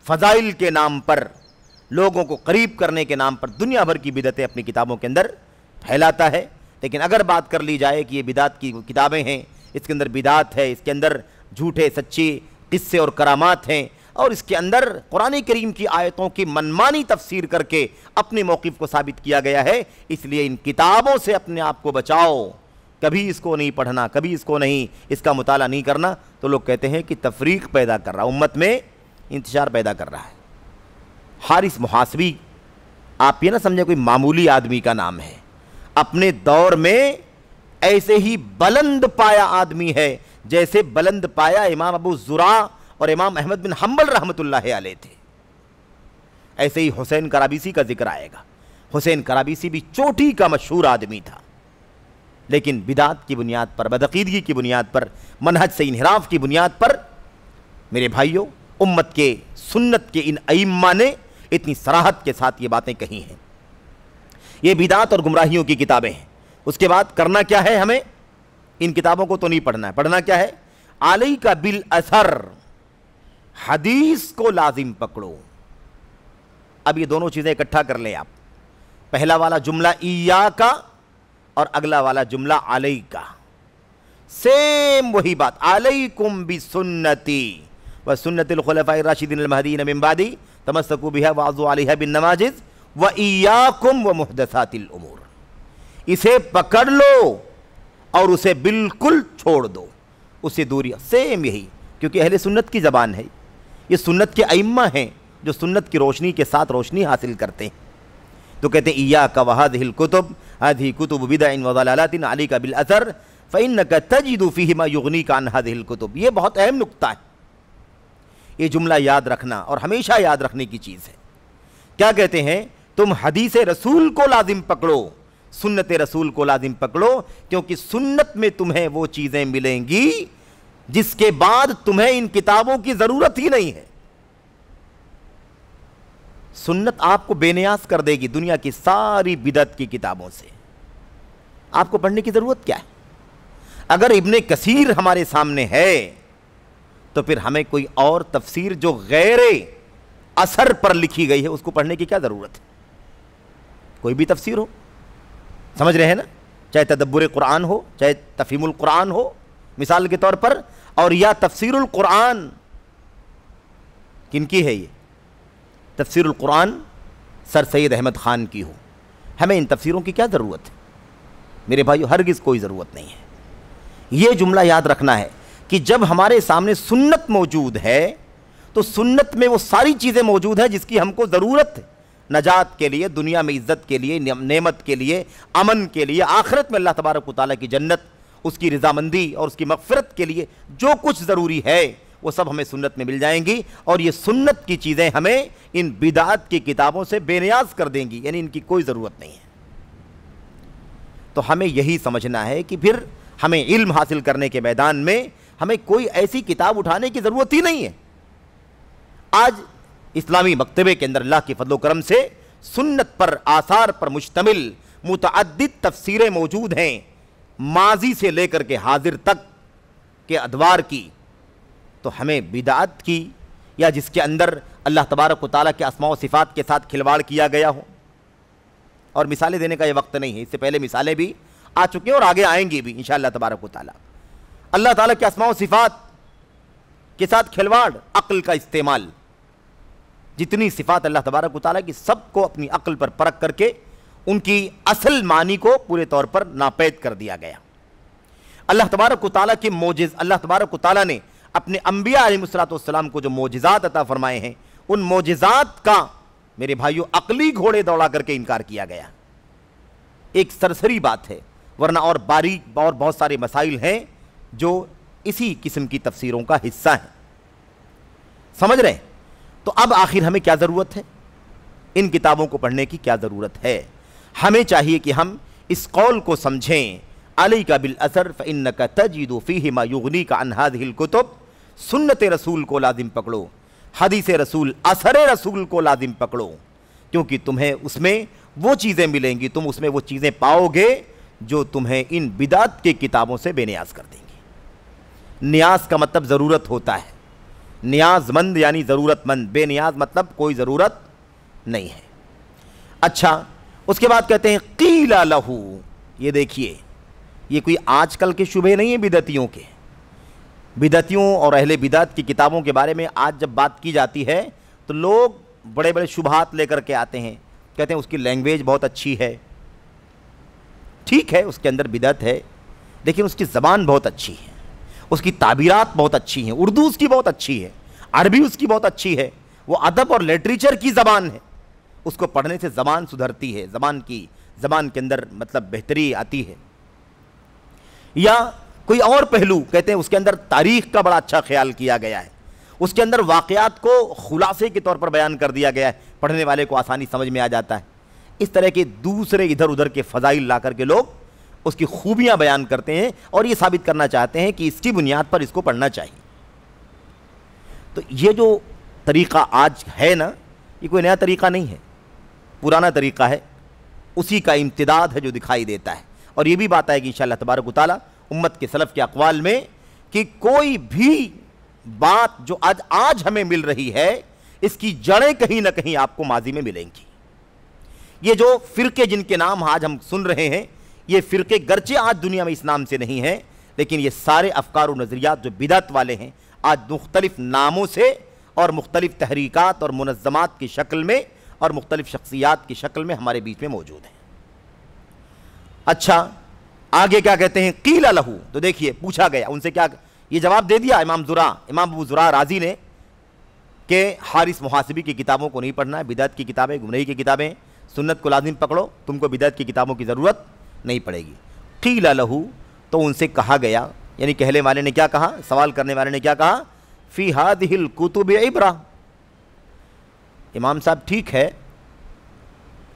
फ़जाइल के नाम पर लोगों को करीब करने के नाम पर दुनिया भर की बिदतें अपनी किताबों के अंदर फैलाता है लेकिन अगर बात कर ली जाए कि ये बिदात की किताबें हैं इसके अंदर बिदात है इसके अंदर झूठे सच्चे किस्से और करामात हैं और इसके अंदर कुरान करीम की आयतों की मनमानी तफसीर करके अपने मौक़ को साबित किया गया है इसलिए इन किताबों से अपने आप को बचाओ कभी इसको नहीं पढ़ना कभी इसको नहीं इसका मुताला नहीं करना तो लोग कहते हैं कि तफरीक पैदा कर रहा उम्मत में इंतजार पैदा कर रहा है हारिस मुहासबी आप ये ना समझे कोई मामूली आदमी का नाम है अपने दौर में ऐसे ही बुलंद पाया आदमी है जैसे बुलंद पाया इमाम अबू ज़ुरा और इमाम अहमद बिन हम्बल रहमत आले थे ऐसे ही हुसैन कराबीसी का जिक्र आएगा हुसैन कराबीसी भी चोटी का मशहूर आदमी था लेकिन बिदात की बुनियाद पर बदकीदगी की बुनियाद पर मनहज से इनहराफ की बुनियाद पर मेरे भाइयों उम्मत के सुन्नत के इन अइम्मा ने इतनी सराहत के साथ ये बातें कही हैं ये बिदात और गुमराहियों की किताबें हैं उसके बाद करना क्या है हमें इन किताबों को तो नहीं पढ़ना है पढ़ना क्या है आलई का बिल असर हदीस को लाजिम पकड़ो अब ये दोनों चीज़ें इकट्ठा कर लें आप पहला वाला जुमला ईया का और अगला वाला जुमला आलई का सेम वही बात आलई कुम भी सुन्नति व सुन्नतलखलफ़ाई राशिदिन महदीन मिम्बादी तमस्तकू बिहा वाजु आलिहा बिन नवाजिज व ईयाकुम व मुहदसातिल उमूर इसे पकड़ लो और उसे बिल्कुल छोड़ दो उसे दूरी सेम यही क्योंकि अहले सुन्नत की ज़बान है ये सुन्नत के अइम्मा हैं जो सुन्नत की रोशनी के साथ रोशनी हासिल करते हैं तो कहते हैं ईया का वहाद हिल कुतुब हदी कुतुब विदा इन वजालातिन अली का बिल असर फ़ैन का तजिदूफ़ी मा युगनी का अनहदिल कुतुब ये बहुत अहम नुकता है ये जुमला याद रखना और हमेशा याद रखने की चीज़ है क्या कहते हैं तुम हदीस रसूल को लाजिम पकड़ो सुन्नत रसूल को लाजिम पकड़ो क्योंकि सुन्नत में तुम्हें वो चीज़ें मिलेंगी जिसके बाद तुम्हें इन किताबों की ज़रूरत ही नहीं है सुन्नत आपको बेनियाज कर देगी दुनिया की सारी बिदत की किताबों से आपको पढ़ने की ज़रूरत क्या है अगर इबन कसीर हमारे सामने है तो फिर हमें कोई और तफसीर जो गैर असर पर लिखी गई है उसको पढ़ने की क्या ज़रूरत है कोई भी तफसीर हो समझ रहे हैं ना चाहे तदब्बर कुरान हो चाहे तफीमुल कुरान हो मिसाल के तौर पर और या तफसीरुल कुरान किन की है ये तफसीर कुरान सर सैद अहमद ख़ान की हो हमें इन तफसीरों की क्या ज़रूरत है मेरे भाई हरगिज़ कोई ज़रूरत नहीं है ये जुमला याद रखना है कि जब हमारे सामने सुन्नत मौजूद है तो सुन्नत में वो सारी चीज़ें मौजूद हैं जिसकी हमको ज़रूरत है नजात के लिए दुनिया में इज्जत के लिए नेमत के लिए अमन के लिए आखिरत में अल्लाह तबारक ताली की जन्नत उसकी रजामंदी और उसकी मफ़रत के लिए जो कुछ ज़रूरी है वो सब हमें सुन्नत में मिल जाएंगी और ये सुन्नत की चीज़ें हमें इन बिदात की किताबों से बेनियाज कर देंगी यानी इनकी कोई ज़रूरत नहीं है तो हमें यही समझना है कि फिर हमें इल्म हासिल करने के मैदान में हमें कोई ऐसी किताब उठाने की ज़रूरत ही नहीं है आज इस्लामी मकतबे के अंदर अल्लाह के फजलो करम से सुन्नत पर आसार पर मुश्तमिल मुतद तफसीरें मौजूद हैं माजी से लेकर के हाजिर तक के अदवार की तो हमें बिदात की या जिसके अंदर अल्लाह तबारक ताली के असमा सिफ़ात के साथ खिलवाड़ किया गया हो और मिसालें देने का ये वक्त नहीं है इससे पहले मिसालें भी आ चुकी हैं और आगे आएंगी भी इन शाह तबारक ताली अल्लाह ताली के असमा सिफ़ात के साथ खिलवाड़ अक्ल का इस्तेमाल जितनी सिफ़ात अल्लाह तबारक ताली की सबको अपनी अक्ल पर परख करके उनकी असल मानी को पूरे तौर पर नापैद कर दिया गया अल्लाह तबारक ताली के मोजेज अल्लाह तबारक ताली ने अपने अम्बिया आलिमसलातम को जो मोजात अता फरमाए हैं उन मोजात का मेरे भाइयों अकली घोड़े दौड़ा करके इनकार किया गया एक सरसरी बात है वरना और बारीक और बहुत सारे मसाइल हैं जो इसी किस्म की तफसीरों का हिस्सा है समझ रहे तो अब आखिर हमें क्या ज़रूरत है इन किताबों को पढ़ने की क्या ज़रूरत है हमें चाहिए कि हम इस कौल को समझें अली का बिल असर फ़िन का तजीदो फ़ी का अनहाद हिल कुतुब सुन्नत रसूल को लादिम पकड़ो हदीस रसूल असर रसूल को लादिम पकड़ो क्योंकि तुम्हें उसमें वो चीज़ें मिलेंगी तुम उसमें वो चीज़ें पाओगे जो तुम्हें इन बिदात के किताबों से बेनियाज कर देंगे न्याज का मतलब ज़रूरत होता है न्याजमंद यानी ज़रूरतमंद बेनियाज मतलब कोई ज़रूरत नहीं है अच्छा उसके बाद कहते हैं कीला लहू ये देखिए ये कोई आजकल के शुभे नहीं है बिदतियों के बिदतियों और अहले बिदत की किताबों के बारे में आज जब बात की जाती है तो लोग बड़े बड़े शुभात लेकर के आते हैं कहते हैं उसकी लैंग्वेज बहुत अच्छी है ठीक है उसके अंदर बिदत है लेकिन उसकी ज़बान बहुत अच्छी है उसकी ताबीरत बहुत अच्छी हैं उर्दू उसकी बहुत अच्छी है अरबी उसकी बहुत अच्छी है वो अदब और लिटरेचर की ज़बान है उसको पढ़ने से ज़बान सुधरती है ज़बान की ज़बान के अंदर मतलब बेहतरी आती है या कोई और पहलू कहते हैं उसके अंदर तारीख का बड़ा अच्छा ख्याल किया गया है उसके अंदर वाक़ात को खुलासे के तौर पर बयान कर दिया गया है पढ़ने वाले को आसानी समझ में आ जाता है इस तरह के दूसरे इधर उधर के फ़जाइल ला करके लोग उसकी खूबियाँ बयान करते हैं और ये साबित करना चाहते हैं कि इसकी बुनियाद पर इसको पढ़ना चाहिए तो ये जो तरीक़ा आज है ना ये कोई नया तरीक़ा नहीं है पुराना तरीक़ा है उसी का इम्तदाद है जो दिखाई देता है और ये भी बात आएगी इन शाह तबारक ताली उम्मत के सलफ के अकवाल में कि कोई भी बात जो आज आज हमें मिल रही है इसकी जड़ें कहीं ना कहीं आपको माजी में मिलेंगी ये जो फ़िरके जिनके नाम आज हम सुन रहे हैं ये फ़िरके गरचे आज दुनिया में इस नाम से नहीं हैं लेकिन ये सारे अफकार नज़रियात जो बिदत वाले हैं आज मुख्तलिफ नामों से और मुख्तलिफ तहरीक और मुनजमात की शक्ल में और मुख्तलिफ शख्सियात की शक्ल में हमारे बीच में मौजूद हैं अच्छा आगे क्या कहते हैं कीला लहू तो देखिए पूछा गया उनसे क्या ये जवाब दे दिया इमाम जुरा इमाम अबू जुरा राजी ने कि हारिस मुहासिबी की किताबों को नहीं पढ़ना है बिदात की किताबें गुमरही की किताबें सुन्नत को लाजिम पकड़ो तुमको बिदात की किताबों की ज़रूरत नहीं पड़ेगी कीला लहू तो उनसे कहा गया यानी कहने वाले ने क्या कहा सवाल करने वाले ने क्या कहा फ़ी हाद हिल कुतुब इब्रा इमाम साहब ठीक है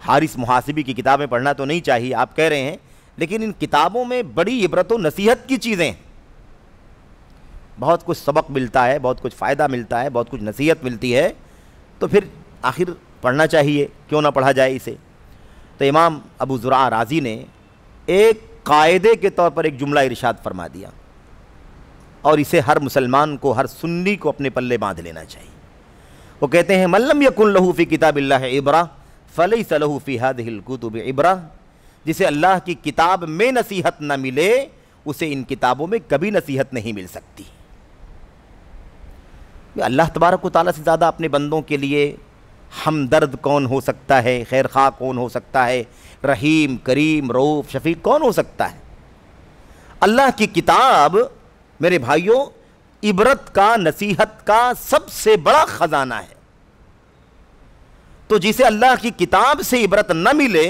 हारिस मुहासिबी की किताबें पढ़ना तो नहीं चाहिए आप कह रहे हैं लेकिन इन किताबों में बड़ी इबरत व नसीहत की चीज़ें बहुत कुछ सबक मिलता है बहुत कुछ फ़ायदा मिलता है बहुत कुछ नसीहत मिलती है तो फिर आखिर पढ़ना चाहिए क्यों ना पढ़ा जाए इसे तो इमाम अबू ज़ुरा राज़ी ने एक कायदे के तौर पर एक जुमला इरशाद फरमा दिया और इसे हर मुसलमान को हर सुन्नी को अपने पल्ले बांध लेना चाहिए वो कहते हैं मल्लम यकुल लहूफ़ी किताब इबरा फ़लई सलहू फ़ी हद हिलकुतुब इबरा जिसे अल्लाह की किताब में नसीहत न मिले उसे इन किताबों में कभी नसीहत नहीं मिल सकती अल्लाह तबारक ताली से ज़्यादा अपने बंदों के लिए हमदर्द कौन हो सकता है खैर खा कौन हो सकता है रहीम करीम रऊफ़ शफीक कौन हो सकता है अल्लाह की किताब मेरे भाइयों इबरत का नसीहत का सबसे बड़ा ख़जाना है तो जिसे अल्लाह की किताब से इबरत न मिले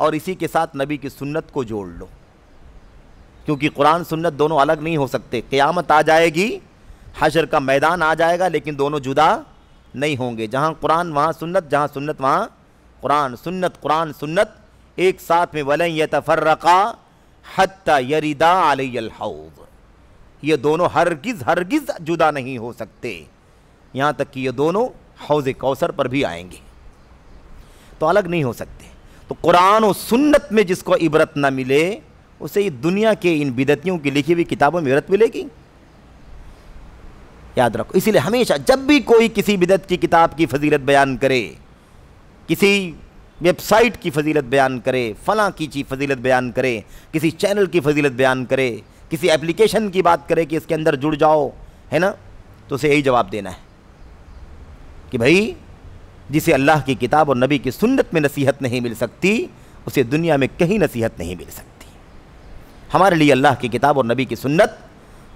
और इसी के साथ नबी की सुन्नत को जोड़ लो क्योंकि कुरान सुन्नत दोनों अलग नहीं हो सकते क़यामत आ जाएगी हशर का मैदान आ जाएगा लेकिन दोनों जुदा नहीं होंगे जहाँ कुरान वहाँ सुन्नत जहाँ सुन्नत वहाँ कुरान सुन्नत कुरान सुन्नत एक साथ में वल य तफर्रका यरीदा यरिदा ये दोनों हरगिज़ हरगिज़ जुदा नहीं हो सकते यहाँ तक कि ये दोनों हौज़ कौसर पर भी आएंगे तो अलग नहीं हो सकते तो कुरान और सुन्नत में जिसको इबरत ना मिले उसे ये दुनिया के इन बिदतियों की लिखी हुई किताबों में इबरत मिलेगी याद रखो इसीलिए हमेशा जब भी कोई किसी बिदत की किताब की फजीलत बयान करे किसी वेबसाइट की फजीलत बयान करे फला की चीज़ फजीलत बयान करे किसी चैनल की फजीलत बयान करे किसी एप्लीकेशन की बात करे कि इसके अंदर जुड़ जाओ है ना तो उसे यही जवाब देना है कि भाई जिसे अल्लाह की किताब और नबी की सुन्नत में नसीहत नहीं मिल सकती उसे दुनिया में कहीं नसीहत नहीं मिल सकती हमारे लिए अल्लाह की किताब और नबी की सुन्नत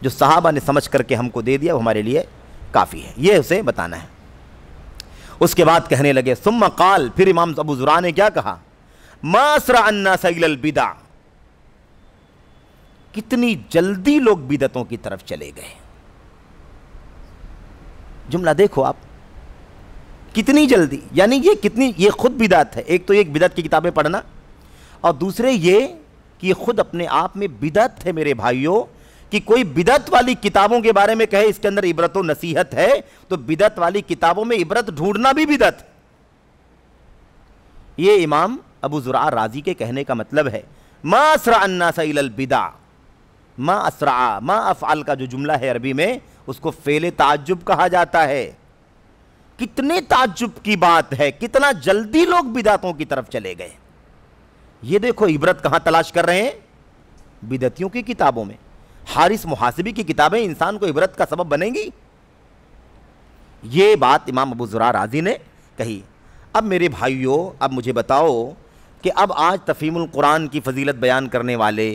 जो साहबा ने समझ करके हमको दे दिया वो हमारे लिए काफ़ी है ये उसे बताना है उसके बाद कहने लगे सुम काल फिर इमाम अबू जुरा ने क्या कहा मासरा अन्ना बिदा कितनी जल्दी लोग बिदतों की तरफ चले गए जुमला देखो आप कितनी जल्दी यानी ये कितनी ये खुद बिदात है एक तो एक बिदात की किताबें पढ़ना और दूसरे ये कि ये खुद अपने आप में बिदत है मेरे भाइयों कि कोई बिदत वाली किताबों के बारे में कहे इसके अंदर इबरत व नसीहत है तो बिदत वाली किताबों में इबरत ढूंढना भी बिदत ये इमाम अबू जुरा राजी के कहने का मतलब है मा असरा अन्ना बिदा मा असरा मा अफ़ाल का जो जुमला है अरबी में उसको फेले ताजुब कहा जाता है कितने ताज्जुब की बात है कितना जल्दी लोग बिदातों की तरफ चले गए ये देखो इबरत कहां तलाश कर रहे हैं बिदतियों की किताबों में हारिस मुहासिबी की किताबें इंसान को इबरत का सबब बनेंगी ये बात इमाम अबू जुरा राजी ने कही अब मेरे भाइयों अब मुझे बताओ कि अब आज तफीमुल कुरान की फजीलत बयान करने वाले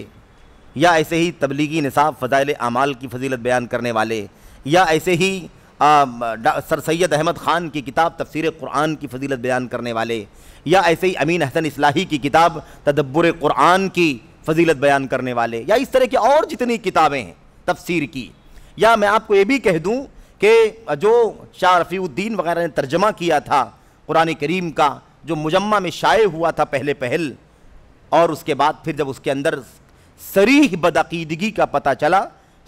या ऐसे ही तबलीगी निसाब फ़जाइल अमाल की फजीलत बयान करने वाले या ऐसे ही सर सैद अहमद ख़ान की किताब तफसर कुरान की फजीलत बयान करने वाले या ऐसे ही अमीन हसन इसलाही की किताब तदब्बर कुरान की फजीलत बयान करने वाले या इस तरह की और जितनी किताबें हैं तफसीर की या मैं आपको ये भी कह दूँ कि जो शाह रफ़ीउद्दीन वगैरह ने तर्जमा किया था कुरान करीम का जो मुजम्मा में शाये हुआ था पहले पहल और उसके बाद फिर जब उसके अंदर सरीह बदअीदगी का पता चला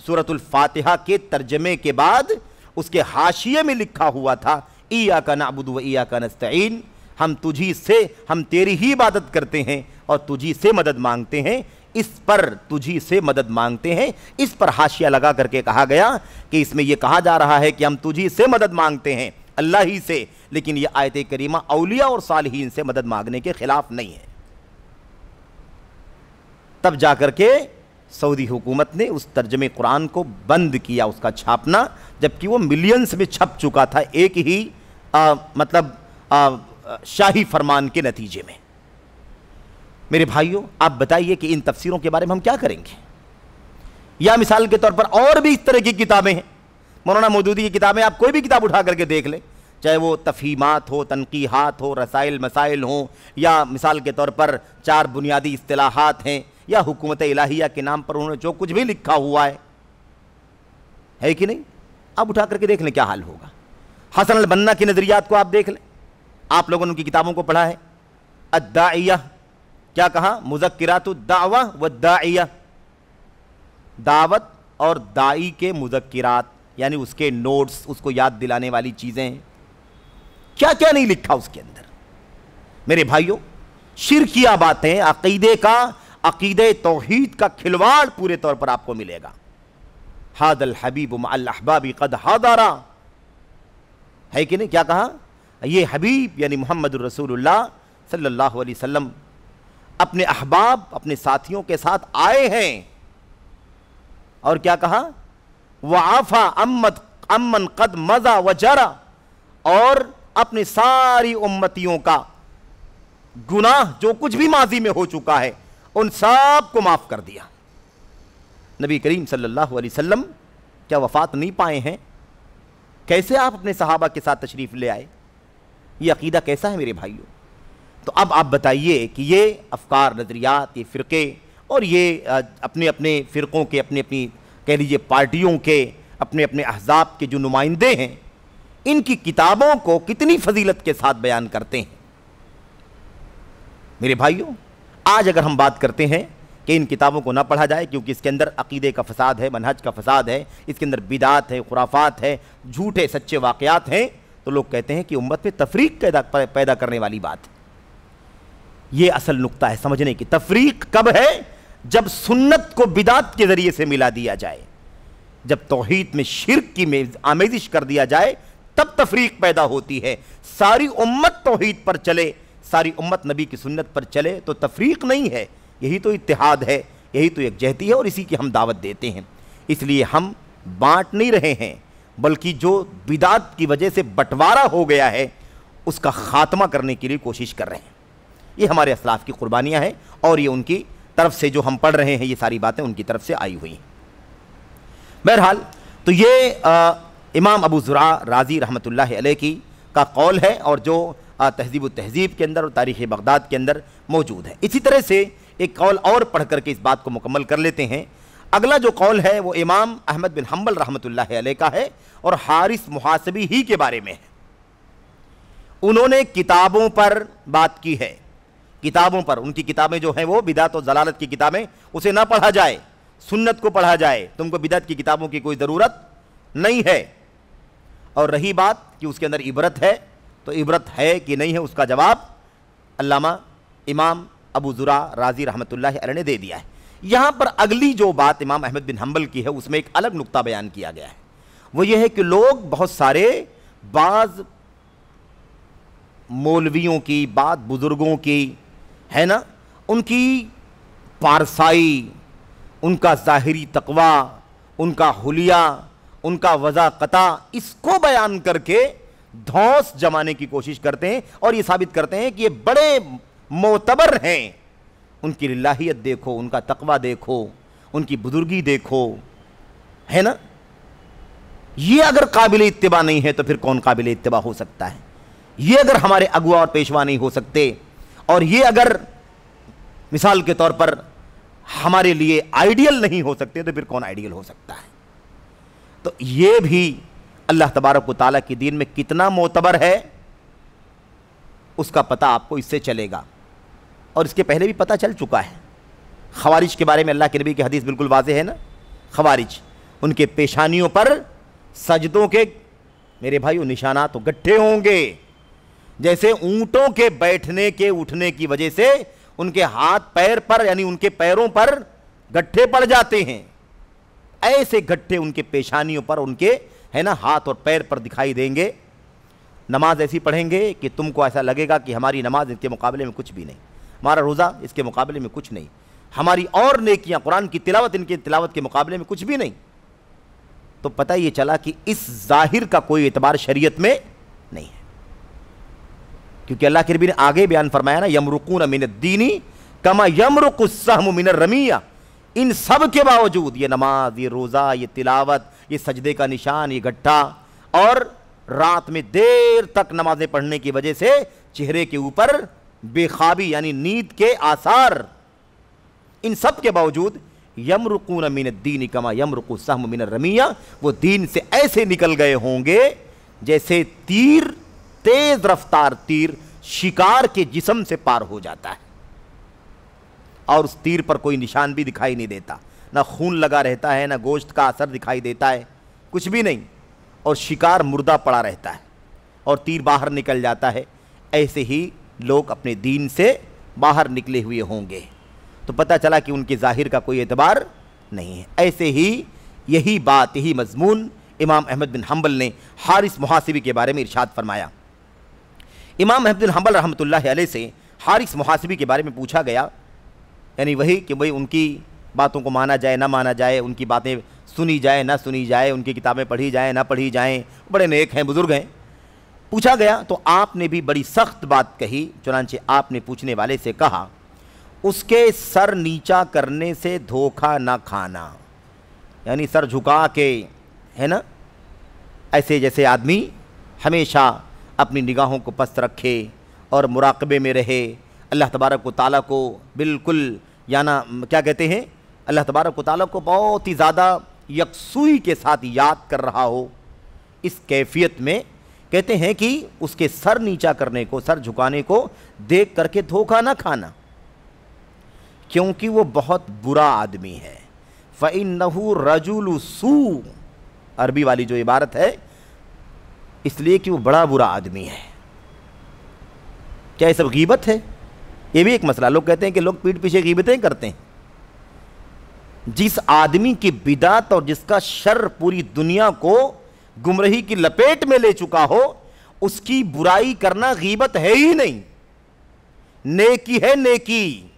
सूरतुल फातिहा के तर्जमे के बाद उसके हाशिए में लिखा हुआ था ईया का नाबुद व ईया का नस्तीन हम तुझी से हम तेरी ही इबादत करते हैं और तुझी से मदद मांगते हैं इस पर तुझी से मदद मांगते हैं इस पर हाशिया लगा करके कहा गया कि इसमें यह कहा जा रहा है कि हम तुझी से मदद मांगते हैं अल्लाह ही से लेकिन यह आयत करीमा अलिया और सालहीन से मदद मांगने के खिलाफ नहीं है तब जाकर के सऊदी हुकूमत ने उस तर्जमे कुरान को बंद किया उसका छापना जबकि वो मिलियंस में छप चुका था एक ही आ, मतलब आ, शाही फरमान के नतीजे में मेरे भाइयों आप बताइए कि इन तफसीरों के बारे में हम क्या करेंगे या मिसाल के तौर पर और भी इस तरह की किताबें हैं मौलाना मौदूदी की किताबें आप कोई भी किताब उठा करके देख लें चाहे वो तफहीमात हो तनकीहात हो रसाइल मसाइल हो या मिसाल के तौर पर चार बुनियादी असलाहत हैं या हुकूमत इलाहिया के नाम पर उन्होंने जो कुछ भी लिखा हुआ है है कि नहीं अब उठा करके देख लें क्या हाल होगा हसन अल बन्ना की नज़रियात को आप देख लें आप लोगों ने उनकी किताबों को पढ़ा है अद्दाइया क्या कहा मुजक्रात दावा व दाइया दावत और दाई के मुजक्रात यानी उसके नोट्स उसको याद दिलाने वाली चीज़ें क्या क्या नहीं लिखा उसके अंदर मेरे भाइयों शिरकिया बातें अकीदे का अकीद तोहद का खिलवाड़ पूरे तौर पर आपको मिलेगा हादल हबीब अहबाबी कद हादारा है कि नहीं क्या कहा ये हबीब यानी मोहम्मद रसूल सल्लल्लाहु अलैहि वसल्लम अपने अहबाब अपने साथियों के साथ आए हैं और क्या कहा आफा अम्मत अमन कद मज़ा व जरा और अपनी सारी उम्मतियों का गुनाह जो कुछ भी माजी में हो चुका है उन सब को माफ़ कर दिया नबी करीम सल्लल्लाहु अलैहि वसल्लम क्या वफ़ात नहीं पाए हैं कैसे आप अपने सहाबा के साथ तशरीफ़ ले आए ये अकीदा कैसा है मेरे भाइयों तो अब आप बताइए कि ये अफकार नज़रियात ये फ़िरके और ये अपने अपने फ़िरक़ों के अपने अपनी कह लीजिए पार्टियों के अपने अपने अहजाब के जो नुमाइंदे हैं इनकी किताबों को कितनी फजीलत के साथ बयान करते हैं मेरे भाइयों आज अगर हम बात करते हैं कि इन किताबों को ना पढ़ा जाए क्योंकि इसके अंदर अकीदे का फसाद है मनहज का फसाद है इसके अंदर बिदात है खुराफात है झूठे सच्चे वाकयात हैं तो लोग कहते हैं कि उम्मत में तफरीक पैदा पैदा करने वाली बात ये असल नुकता है समझने की तफरीक कब है जब सुन्नत को बिदात के ज़रिए से मिला दिया जाए जब तोहहीद में शिरक की आमेजिश कर दिया जाए तब तफरीक पैदा होती है सारी उम्मत तोहहीद पर चले सारी उम्मत नबी की सुन्नत पर चले तो तफरीक नहीं है यही तो इतिहाद है यही तो यकजहती है और इसी की हम दावत देते हैं इसलिए हम बांट नहीं रहे हैं बल्कि जो बिदात की वजह से बंटवारा हो गया है उसका ख़ात्मा करने के लिए कोशिश कर रहे हैं ये हमारे असलाफ की कुर्बानियाँ हैं और ये उनकी तरफ से जो हम पढ़ रहे हैं ये सारी बातें उनकी तरफ से आई हुई हैं बहरहाल तो ये आ, इमाम अबू ज़ुरा राज़ी रहमत अलैह की का कौल है और जो तहजीब तहजीब के अंदर और तारीख़ बगदाद के अंदर मौजूद है इसी तरह से एक कौल और पढ़ करके इस बात को मुकम्मल कर लेते हैं अगला जो कौल है वो इमाम अहमद बिन हम्बल रहमतुल्लाह अलैह का है और हारिस मुहासबी ही के बारे में है उन्होंने किताबों पर बात की है किताबों पर उनकी किताबें जो हैं वो बिदात और जलालत की किताबें उसे ना पढ़ा जाए सुन्नत को पढ़ा जाए तुमको बिदात की किताबों की कोई ज़रूरत नहीं है और रही बात कि उसके अंदर इबरत है तो इबरत है कि नहीं है उसका जवाब अल्लामा इमाम अबू ज़ुरा राजी रहमतुल्लाह ने दे दिया है यहाँ पर अगली जो बात इमाम अहमद बिन हम्बल की है उसमें एक अलग नुक्ता बयान किया गया है वो ये है कि लोग बहुत सारे बाज़ मौलवियों की बात बुज़ुर्गों की है ना उनकी पारसाई उनका ज़ाहरी तकवा उनका हुलिया उनका वज़ाक़ता इसको बयान करके धौस जमाने की कोशिश करते हैं और ये साबित करते हैं कि ये बड़े मोतबर हैं उनकी लाहियत देखो उनका तकवा देखो उनकी बुजुर्गी देखो है ना ये अगर काबिल इतबा नहीं है तो फिर कौन काबिल इतबा हो सकता है ये अगर हमारे अगुआ और पेशवा नहीं हो सकते और ये अगर मिसाल के तौर पर हमारे लिए आइडियल नहीं हो सकते तो फिर कौन आइडियल हो सकता है तो ये भी अल्लाह तबारक ताली के दीन में कितना मोतबर है उसका पता आपको इससे चलेगा और इसके पहले भी पता चल चुका है खवारिज के बारे में अल्लाह के नबी की हदीस बिल्कुल वाजह है ना खवारिज उनके पेशानियों पर सजदों के मेरे भाई निशाना तो गट्ठे होंगे जैसे ऊँटों के बैठने के उठने की वजह से उनके हाथ पैर पर यानी उनके पैरों पर गट्ठे पड़ जाते हैं ऐसे गट्ठे उनके पेशानियों पर उनके है ना हाथ और पैर पर दिखाई देंगे नमाज ऐसी पढ़ेंगे कि तुमको ऐसा लगेगा कि हमारी नमाज इसके मुकाबले में कुछ भी नहीं हमारा रोज़ा इसके मुकाबले में कुछ नहीं हमारी और नेकियां कुरान की तिलावत इनके तिलावत के मुकाबले में कुछ भी नहीं तो पता ये चला कि इस जाहिर का कोई एतबार शरीयत में नहीं है क्योंकि अल्लाह के नबी ने आगे बयान फरमाया ना यमरुकून मिन दीनी कमा यमरुकमिन रमिया इन सब के बावजूद ये नमाज ये रोज़ा ये तिलावत ये सजदे का निशान ये गट्ठा और रात में देर तक नमाजें पढ़ने की वजह से चेहरे के ऊपर बेखाबी यानी नींद के आसार इन सब के बावजूद न मीन दीन कमा रुकू सहम मीन रमिया वो दीन से ऐसे निकल गए होंगे जैसे तीर तेज रफ्तार तीर शिकार के जिसम से पार हो जाता है और उस तीर पर कोई निशान भी दिखाई नहीं देता ना खून लगा रहता है ना गोश्त का असर दिखाई देता है कुछ भी नहीं और शिकार मुर्दा पड़ा रहता है और तीर बाहर निकल जाता है ऐसे ही लोग अपने दीन से बाहर निकले हुए होंगे तो पता चला कि उनके ज़ाहिर का कोई एतबार नहीं है ऐसे ही यही बात यही मजमून इमाम अहमद बिन हम्बल ने हारिस मुहासिबी के बारे में इर्शाद फरमाया इमाम अहमद बिन हम्बल रहमतुल्लाह अलैह से हारिस मुहासिबी के बारे में पूछा गया यानी वही कि भाई उनकी बातों को माना जाए ना माना जाए उनकी बातें सुनी जाए ना सुनी जाए उनकी किताबें पढ़ी जाए ना पढ़ी जाएँ बड़े नेक हैं बुज़ुर्ग हैं पूछा गया तो आपने भी बड़ी सख्त बात कही चुनानचे आपने पूछने वाले से कहा उसके सर नीचा करने से धोखा ना खाना यानी सर झुका के है ना ऐसे जैसे आदमी हमेशा अपनी निगाहों को पस्त रखे और मुराकबे में रहे अल्लाह तबारक को ताला को बिल्कुल याना क्या कहते हैं अल्लाह तबारक ताली को बहुत ही ज़्यादा यकसुई के साथ याद कर रहा हो इस कैफियत में कहते हैं कि उसके सर नीचा करने को सर झुकाने को देख करके धोखा ना खाना क्योंकि वो बहुत बुरा आदमी है फ़ैन नहू रजुल अरबी वाली जो इबारत है इसलिए कि वो बड़ा बुरा आदमी है क्या ये सब गीबत है ये भी एक मसला लोग कहते हैं कि लोग पीठ पीछे गीबतें करते हैं जिस आदमी की बिदात और जिसका शर पूरी दुनिया को गुमरही की लपेट में ले चुका हो उसकी बुराई करना गीबत है ही नहीं नेकी है नेकी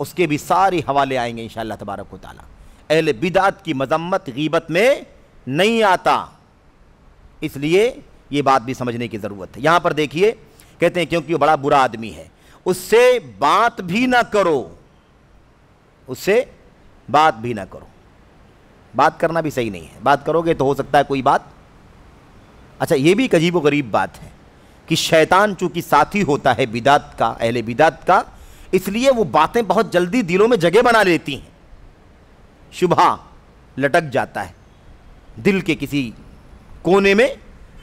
उसके भी सारे हवाले आएंगे इंशाल्लाह तबारक ताला अहल बिदात की मजम्मत गीबत में नहीं आता इसलिए ये बात भी समझने की ज़रूरत है यहां पर देखिए कहते हैं क्योंकि वो बड़ा बुरा आदमी है उससे बात भी ना करो उससे बात भी ना करो बात करना भी सही नहीं है बात करोगे तो हो सकता है कोई बात अच्छा ये भी एक अजीब गरीब बात है कि शैतान चूंकि साथी होता है बिदात का अहले बिदात का इसलिए वो बातें बहुत जल्दी दिलों में जगह बना लेती हैं शुभा हाँ, लटक जाता है दिल के किसी कोने में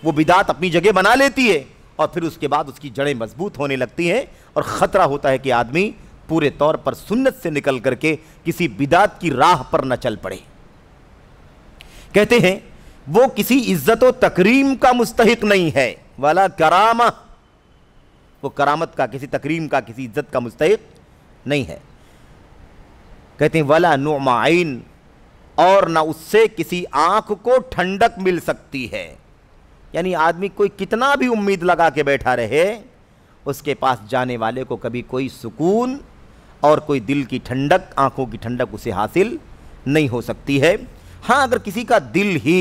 वो बिदात अपनी जगह बना लेती है और फिर उसके बाद उसकी जड़ें मजबूत होने लगती हैं और ख़तरा होता है कि आदमी पूरे तौर पर सुन्नत से निकल करके किसी बिदात की राह पर न चल पड़े कहते हैं वो किसी इज्जत तकरीम का मुस्तक नहीं है वाला कराम वो करामत का किसी तकरीम का किसी इज्जत का मुस्तक नहीं है कहते हैं वाला नुमाइन और ना उससे किसी आंख को ठंडक मिल सकती है यानी आदमी कोई कितना भी उम्मीद लगा के बैठा रहे उसके पास जाने वाले को कभी कोई सुकून और कोई दिल की ठंडक आँखों की ठंडक उसे हासिल नहीं हो सकती है हाँ अगर किसी का दिल ही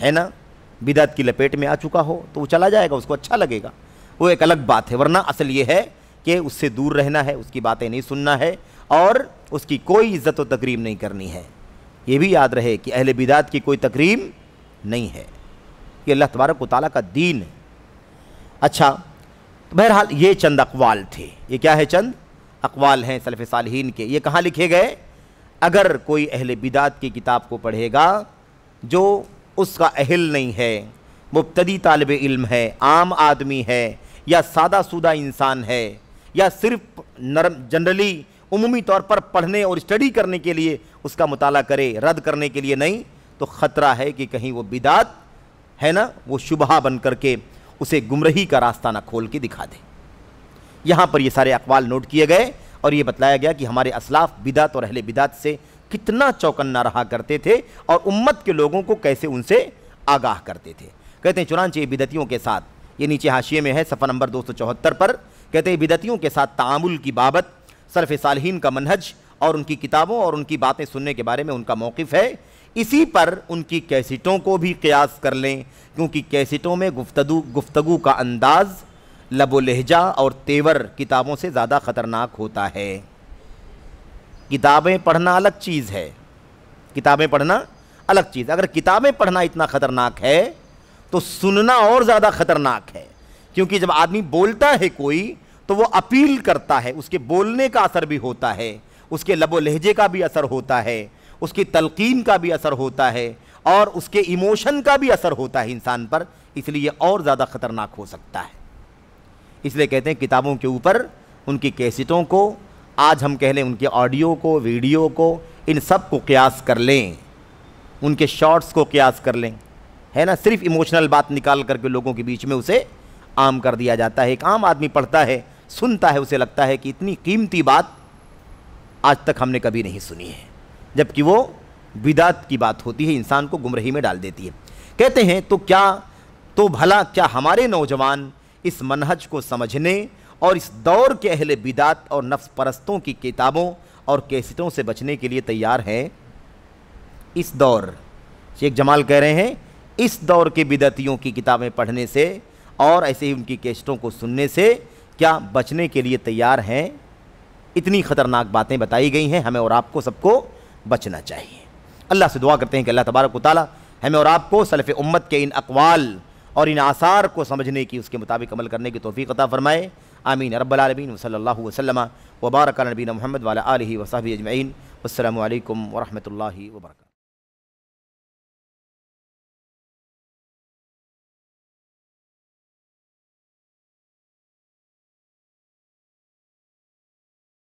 है ना बिदात की लपेट में आ चुका हो तो वो चला जाएगा उसको अच्छा लगेगा वो एक अलग बात है वरना असल ये है कि उससे दूर रहना है उसकी बातें नहीं सुनना है और उसकी कोई इज्जत व तकरीम नहीं करनी है ये भी याद रहे कि अहल बिदात की कोई तकरीम नहीं है ये अल्लाह तबारक वाली का दीन है अच्छा तो बहरहाल ये चंद अकवाल थे ये क्या है चंद अकवाल हैं सलफ़ सालहीन के ये कहाँ लिखे गए अगर कोई अहल बिदात की किताब को पढ़ेगा जो उसका अहल नहीं है मुबतदी तालब इल्म है आम आदमी है या सादा सुदा इंसान है या सिर्फ नरम जनरली उमूमी तौर पर पढ़ने और स्टडी करने के लिए उसका मताल करे रद्द करने के लिए नहीं तो ख़तरा है कि कहीं वो बिदात है ना वो शुबा बन करके उसे गुमरही का रास्ता ना खोल के दिखा दे यहाँ पर ये सारे अकवाल नोट किए गए और ये बताया गया कि हमारे असलाफ बिदात और अहले बिदात से कितना चौकन्ना रहा करते थे और उम्मत के लोगों को कैसे उनसे आगाह करते थे कहते हैं चुनानचे बिदतियों के साथ ये नीचे हाशिए में है सफ़र नंबर दो पर कहते हैं बिदतियों के साथ तामुल की बाबत सरफ़ सालहीन का मनहज और उनकी किताबों और उनकी बातें सुनने के बारे में उनका मौक़ है इसी पर उनकी कैसेटों को भी क्यास कर लें क्योंकि कैसेटों में गुफ्तु गुफ्तगु का अंदाज़ लबो लहजा और तेवर किताबों से ज़्यादा ख़तरनाक होता है किताबें पढ़ना अलग चीज़ है किताबें पढ़ना अलग चीज़ अगर किताबें पढ़ना इतना ख़तरनाक है तो सुनना और ज़्यादा ख़तरनाक है क्योंकि जब आदमी बोलता है कोई तो वो अपील करता है उसके बोलने का असर भी होता है उसके लबो लहजे का भी असर होता है उसकी तलकीन का भी असर होता है और उसके इमोशन का भी असर होता है इंसान पर इसलिए और ज़्यादा ख़तरनाक हो सकता है इसलिए कहते हैं किताबों के ऊपर उनकी कैसेटों को आज हम कह लें उनके ऑडियो को वीडियो को इन सब को क्यास कर लें उनके शॉर्ट्स को क्यास कर लें है ना सिर्फ इमोशनल बात निकाल करके लोगों के बीच में उसे आम कर दिया जाता है एक आम आदमी पढ़ता है सुनता है उसे लगता है कि इतनी कीमती बात आज तक हमने कभी नहीं सुनी है जबकि वो विदात की बात होती है इंसान को गुमराही में डाल देती है कहते हैं तो क्या तो भला क्या हमारे नौजवान इस मनहज को समझने और इस दौर के अहल बिदात और नफ्स परस्तों की किताबों और कैसेटों से बचने के लिए तैयार हैं इस दौर शेख जमाल कह रहे हैं इस दौर के बिदतियों की किताबें पढ़ने से और ऐसे ही उनकी कैसेटों को सुनने से क्या बचने के लिए तैयार हैं इतनी ख़तरनाक बातें बताई गई हैं हमें और आपको सबको बचना चाहिए अल्लाह से दुआ करते हैं कि अल्लाह तबारक ताली हमें और आपको सलफ़ उम्मत के इन अकवाल और इन आसार को समझने की उसके मुताबिक अमल करने की तोफ़ी अता फ़रमाए आमीन रबालमीन वसल वसलम वबारक नबीन महमद वाला आलि वसाबी अजमैन अल्लाम वरहमल वर्क